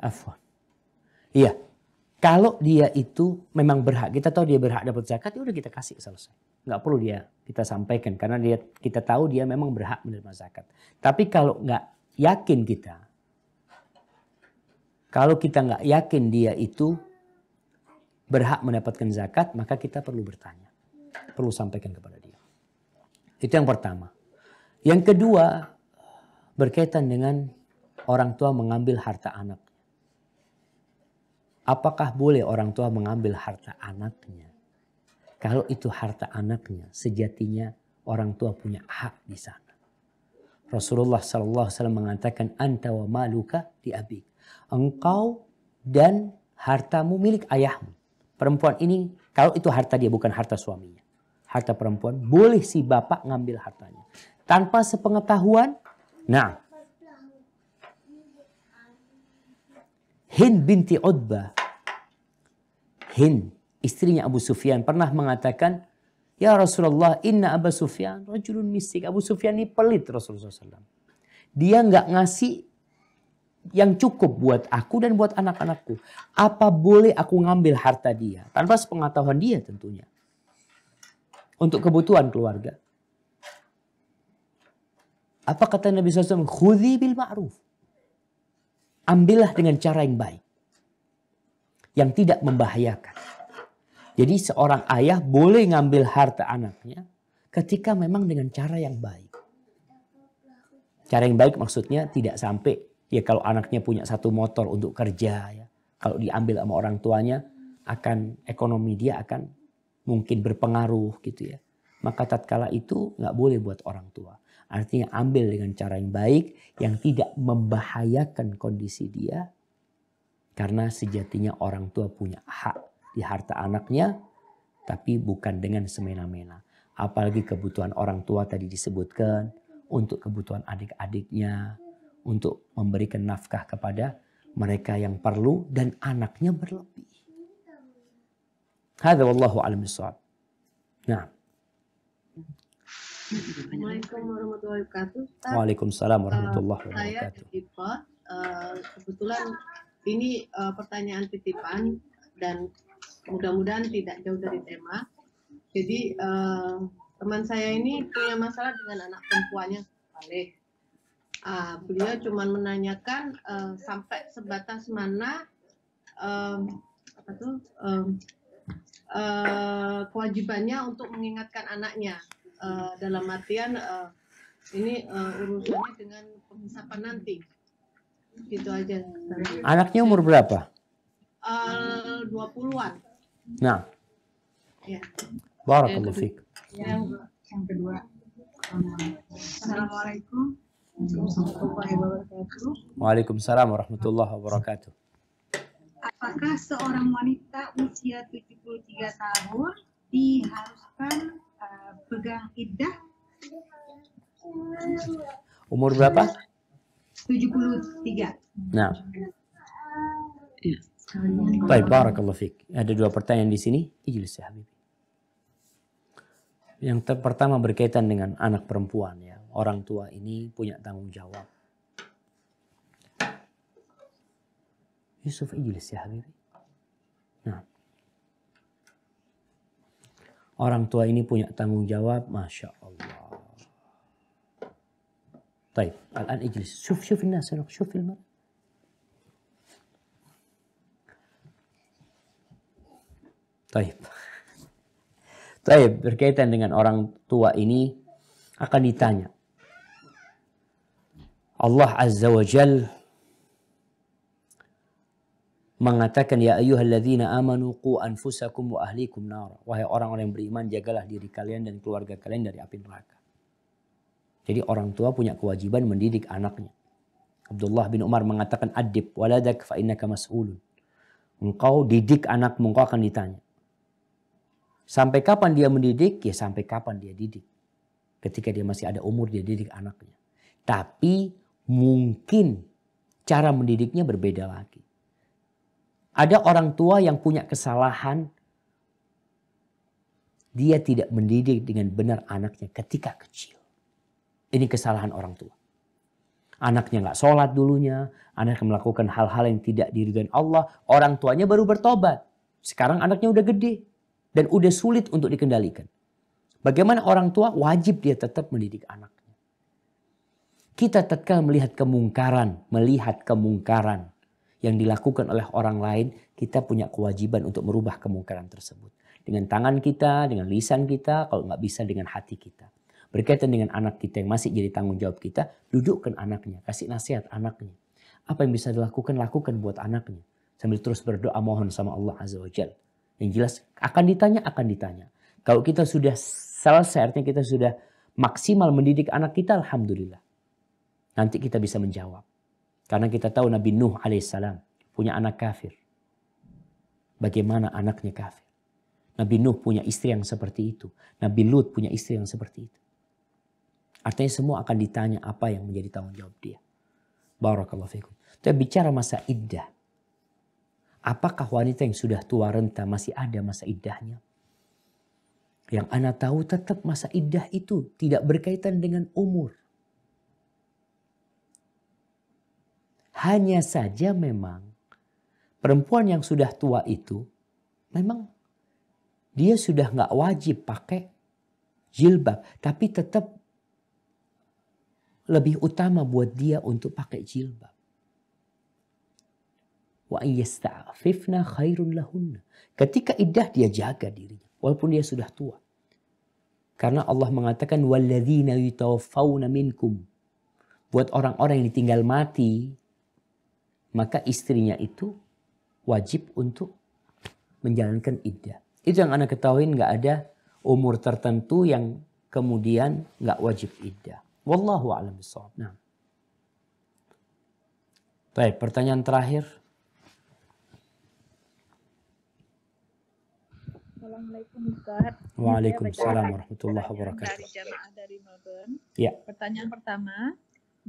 afwan iya kalau dia itu memang berhak kita tahu dia berhak dapat zakat ya udah kita kasih selesai nggak perlu dia kita sampaikan karena dia kita tahu dia memang berhak menerima zakat tapi kalau nggak yakin kita kalau kita nggak yakin dia itu berhak mendapatkan zakat, maka kita perlu bertanya. Perlu sampaikan kepada dia. Itu yang pertama. Yang kedua, berkaitan dengan orang tua mengambil harta anak. Apakah boleh orang tua mengambil harta anaknya? Kalau itu harta anaknya, sejatinya orang tua punya hak di sana. Rasulullah SAW mengatakan anta wa maluka di abik engkau dan hartamu milik ayahmu. Perempuan ini kalau itu harta dia bukan harta suaminya. Harta perempuan boleh si bapak ngambil hartanya. Tanpa sepengetahuan. Nah. Hind binti Utbah. Hind istrinya Abu Sufyan pernah mengatakan. Ya Rasulullah inna Abu Sufyan rajulun misik. Abu Sufyan ini pelit Rasulullah SAW. Dia nggak ngasih yang cukup buat aku dan buat anak-anakku. Apa boleh aku ngambil harta dia tanpa sepengetahuan dia tentunya. Untuk kebutuhan keluarga. Apa kata Nabi SAW? Khudhi bil ma'ruf. Ambillah dengan cara yang baik. Yang tidak membahayakan. Jadi seorang ayah boleh ngambil harta anaknya ketika memang dengan cara yang baik. Cara yang baik maksudnya tidak sampai Ya kalau anaknya punya satu motor untuk kerja, ya. kalau diambil sama orang tuanya, akan ekonomi dia akan mungkin berpengaruh gitu ya. Maka tatkala itu nggak boleh buat orang tua. Artinya ambil dengan cara yang baik, yang tidak membahayakan kondisi dia. Karena sejatinya orang tua punya hak di harta anaknya, tapi bukan dengan semena-mena. Apalagi kebutuhan orang tua tadi disebutkan, untuk kebutuhan adik-adiknya, untuk memberikan nafkah kepada mereka yang perlu dan anaknya berlebih. Hadza wallahu alam Nah. Assalamualaikum warahmatullahi wabarakatuh. Waalaikumsalam warahmatullahi eh, wabarakatuh. Saya uh, eh, kebetulan ini uh, pertanyaan titipan dan mudah-mudahan tidak jauh dari tema. Jadi uh, teman saya ini punya masalah dengan anak perempuannya Saleh uh, beliau cuma menanyakan uh, sampai sebatas mana uh, apa tuh uh, uh, kewajibannya untuk mengingatkan anaknya uh, dalam artian uh, ini uh, urusannya dengan penghisapan nanti gitu aja anaknya umur berapa uh, an nah ya. Barakallahu yang, yang kedua Assalamualaikum Waalaikumsalam warahmatullahi wabarakatuh. Apakah seorang wanita usia 73 tahun diharuskan uh, pegang iddah? Umur berapa? 73. Nah. Iya. Baik, barakallahu fiik. Ada dua pertanyaan di sini. Ijlis ya, Habib. Yang pertama berkaitan dengan anak perempuan ya orang tua ini punya tanggung jawab. Yusuf ijlis ya Habibi. Nah, orang tua ini punya tanggung jawab, masya Allah. Baik, الآن اجلس شوف Syuf, الناس هناك syuf, المرأة Taib. Taib berkaitan dengan orang tua ini akan ditanya Allah Azza wa Jal mengatakan ya ayyuhalladzina amanu qu anfusakum wa ahlikum nar. Wahai orang-orang yang beriman, jagalah diri kalian dan keluarga kalian dari api neraka. Jadi orang tua punya kewajiban mendidik anaknya. Abdullah bin Umar mengatakan adib waladak fa innaka mas'ulun. Engkau didik anakmu, engkau akan ditanya. Sampai kapan dia mendidik? Ya sampai kapan dia didik. Ketika dia masih ada umur dia didik anaknya. Tapi mungkin cara mendidiknya berbeda lagi. Ada orang tua yang punya kesalahan, dia tidak mendidik dengan benar anaknya ketika kecil. Ini kesalahan orang tua. Anaknya nggak sholat dulunya, anaknya melakukan hal-hal yang tidak diridhoi Allah, orang tuanya baru bertobat. Sekarang anaknya udah gede dan udah sulit untuk dikendalikan. Bagaimana orang tua wajib dia tetap mendidik anak. Kita tatkala melihat kemungkaran, melihat kemungkaran yang dilakukan oleh orang lain, kita punya kewajiban untuk merubah kemungkaran tersebut. Dengan tangan kita, dengan lisan kita, kalau nggak bisa dengan hati kita. Berkaitan dengan anak kita yang masih jadi tanggung jawab kita, dudukkan anaknya, kasih nasihat anaknya. Apa yang bisa dilakukan, lakukan buat anaknya. Sambil terus berdoa mohon sama Allah Azza wa Jalla. Yang jelas akan ditanya, akan ditanya. Kalau kita sudah selesai, artinya kita sudah maksimal mendidik anak kita, Alhamdulillah nanti kita bisa menjawab. Karena kita tahu Nabi Nuh alaihissalam punya anak kafir. Bagaimana anaknya kafir? Nabi Nuh punya istri yang seperti itu. Nabi Lut punya istri yang seperti itu. Artinya semua akan ditanya apa yang menjadi tanggung jawab dia. Barakallahu fikum. Tapi bicara masa iddah. Apakah wanita yang sudah tua renta masih ada masa iddahnya? Yang anak tahu tetap masa iddah itu tidak berkaitan dengan umur. Hanya saja memang perempuan yang sudah tua itu memang dia sudah nggak wajib pakai jilbab. Tapi tetap lebih utama buat dia untuk pakai jilbab. Wa khairun lahunna. Ketika idah dia jaga dirinya walaupun dia sudah tua. Karena Allah mengatakan walladzina Buat orang-orang yang ditinggal mati maka istrinya itu wajib untuk menjalankan iddah. Itu yang anak ketahui nggak ada umur tertentu yang kemudian nggak wajib iddah. Wallahu a'lam bishawab. Nah. Baik, pertanyaan terakhir. Assalamualaikum Ustaz. Waalaikumsalam warahmatullahi wabarakatuh. Dari jamaah dari Melbourne. Ya. Pertanyaan pertama,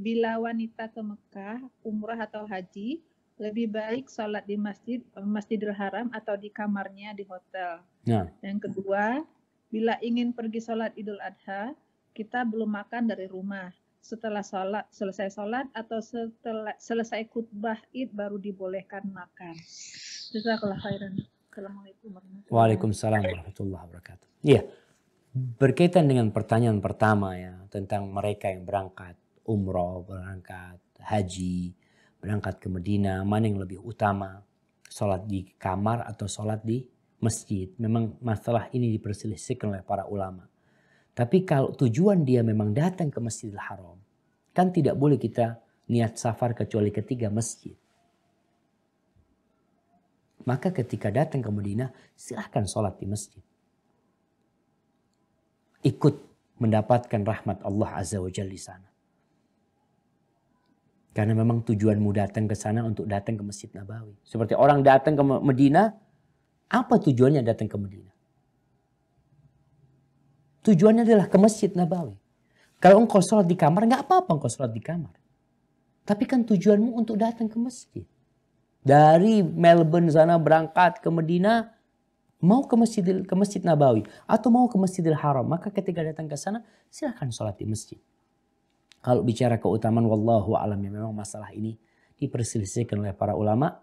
bila wanita ke Mekah, umrah atau haji, lebih baik sholat di masjid eh, Masjidil Haram atau di kamarnya di hotel. Nah. Yang kedua, bila ingin pergi sholat Idul Adha, kita belum makan dari rumah. Setelah sholat, selesai sholat atau setelah selesai khutbah id baru dibolehkan makan. Jazakallah khairan. Waalaikumsalam warahmatullahi wabarakatuh. Iya, berkaitan dengan pertanyaan pertama ya tentang mereka yang berangkat umroh, berangkat haji, berangkat ke Medina, mana yang lebih utama? Sholat di kamar atau sholat di masjid? Memang masalah ini diperselisihkan oleh para ulama. Tapi kalau tujuan dia memang datang ke Masjidil Haram, kan tidak boleh kita niat safar kecuali ketiga masjid. Maka ketika datang ke Medina, silahkan sholat di masjid. Ikut mendapatkan rahmat Allah Azza wa Jalla di sana. Karena memang tujuanmu datang ke sana untuk datang ke Masjid Nabawi. Seperti orang datang ke Medina, apa tujuannya datang ke Medina? Tujuannya adalah ke Masjid Nabawi. Kalau engkau sholat di kamar, nggak apa-apa engkau sholat di kamar. Tapi kan tujuanmu untuk datang ke masjid. Dari Melbourne sana berangkat ke Medina, mau ke masjid ke masjid Nabawi atau mau ke Masjidil Haram, maka ketika datang ke sana silahkan sholat di masjid. Kalau bicara keutamaan wallahu alam ya memang masalah ini diperselisihkan oleh para ulama.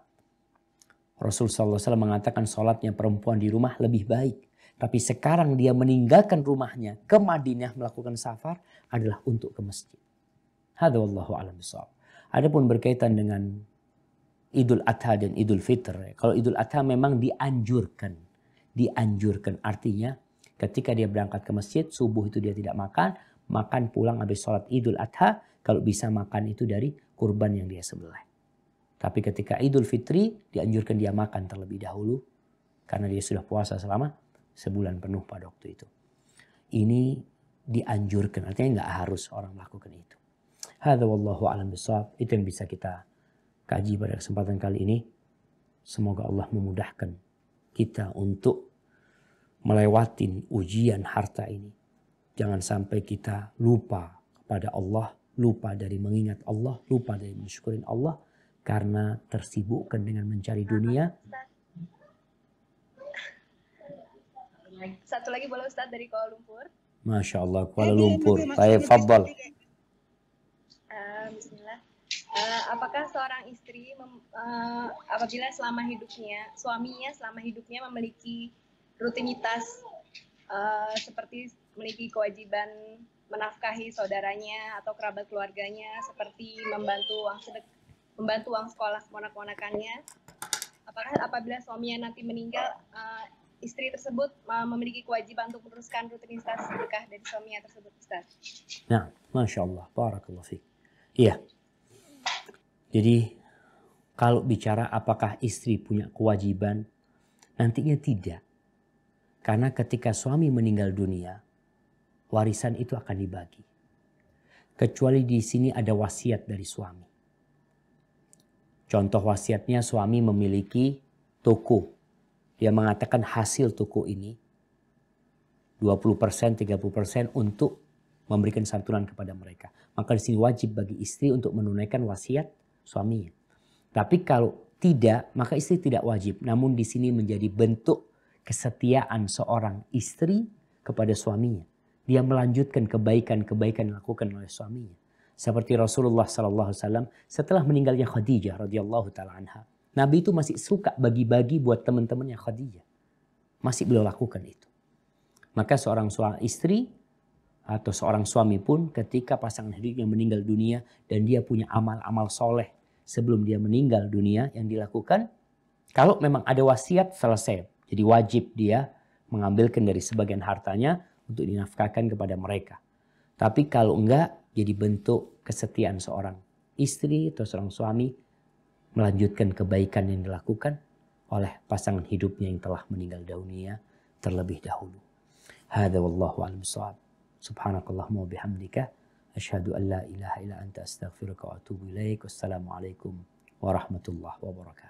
Rasul SAW mengatakan sholatnya perempuan di rumah lebih baik. Tapi sekarang dia meninggalkan rumahnya ke Madinah melakukan safar adalah untuk ke masjid. Hadha wallahu alam bisawab. Adapun berkaitan dengan Idul Adha dan Idul Fitri. Kalau Idul Adha memang dianjurkan. Dianjurkan artinya ketika dia berangkat ke masjid subuh itu dia tidak makan makan pulang habis sholat idul adha, kalau bisa makan itu dari kurban yang dia sebelah. Tapi ketika idul fitri, dianjurkan dia makan terlebih dahulu, karena dia sudah puasa selama sebulan penuh pada waktu itu. Ini dianjurkan, artinya nggak harus orang melakukan itu. Hada wallahu alam bisawab. Itu yang bisa kita kaji pada kesempatan kali ini. Semoga Allah memudahkan kita untuk melewatin ujian harta ini Jangan sampai kita lupa kepada Allah, lupa dari mengingat Allah, lupa dari mensyukurin Allah karena tersibukkan dengan mencari dunia. Satu lagi boleh Ustaz dari Kuala Lumpur. Masya Allah, eh, Kuala Lumpur. saya Fadal. Ah, bismillah. Uh, apakah seorang istri mem, uh, apabila selama hidupnya suaminya selama hidupnya memiliki rutinitas uh, seperti memiliki kewajiban menafkahi saudaranya atau kerabat keluarganya seperti membantu uang sedek membantu uang sekolah ponak-ponakannya. Apakah apabila suaminya nanti meninggal, uh, istri tersebut uh, memiliki kewajiban untuk meneruskan rutinitas sedekah dari suaminya tersebut, Ustaz? Nah, Masya Allah, Barakallah fiqh. Iya. Jadi, kalau bicara apakah istri punya kewajiban, nantinya tidak. Karena ketika suami meninggal dunia, warisan itu akan dibagi. Kecuali di sini ada wasiat dari suami. Contoh wasiatnya suami memiliki toko. Dia mengatakan hasil toko ini 20%, 30% untuk memberikan santunan kepada mereka. Maka di sini wajib bagi istri untuk menunaikan wasiat suaminya. Tapi kalau tidak, maka istri tidak wajib. Namun di sini menjadi bentuk kesetiaan seorang istri kepada suaminya dia melanjutkan kebaikan-kebaikan yang dilakukan oleh suaminya. Seperti Rasulullah Sallallahu Alaihi setelah meninggalnya Khadijah radhiyallahu taala anha, Nabi itu masih suka bagi-bagi buat teman-temannya Khadijah. Masih beliau lakukan itu. Maka seorang suami istri atau seorang suami pun ketika pasangan hidupnya meninggal dunia dan dia punya amal-amal soleh sebelum dia meninggal dunia yang dilakukan. Kalau memang ada wasiat selesai. Jadi wajib dia mengambilkan dari sebagian hartanya untuk dinafkahkan kepada mereka. Tapi kalau enggak, jadi bentuk kesetiaan seorang istri atau seorang suami melanjutkan kebaikan yang dilakukan oleh pasangan hidupnya yang telah meninggal dunia terlebih dahulu. Hadza wallahu a'lam bishawab. Subhanakallahumma bihamdika asyhadu an la ilaha illa anta astaghfiruka wa atubu ilaik. Wassalamualaikum warahmatullahi wabarakatuh.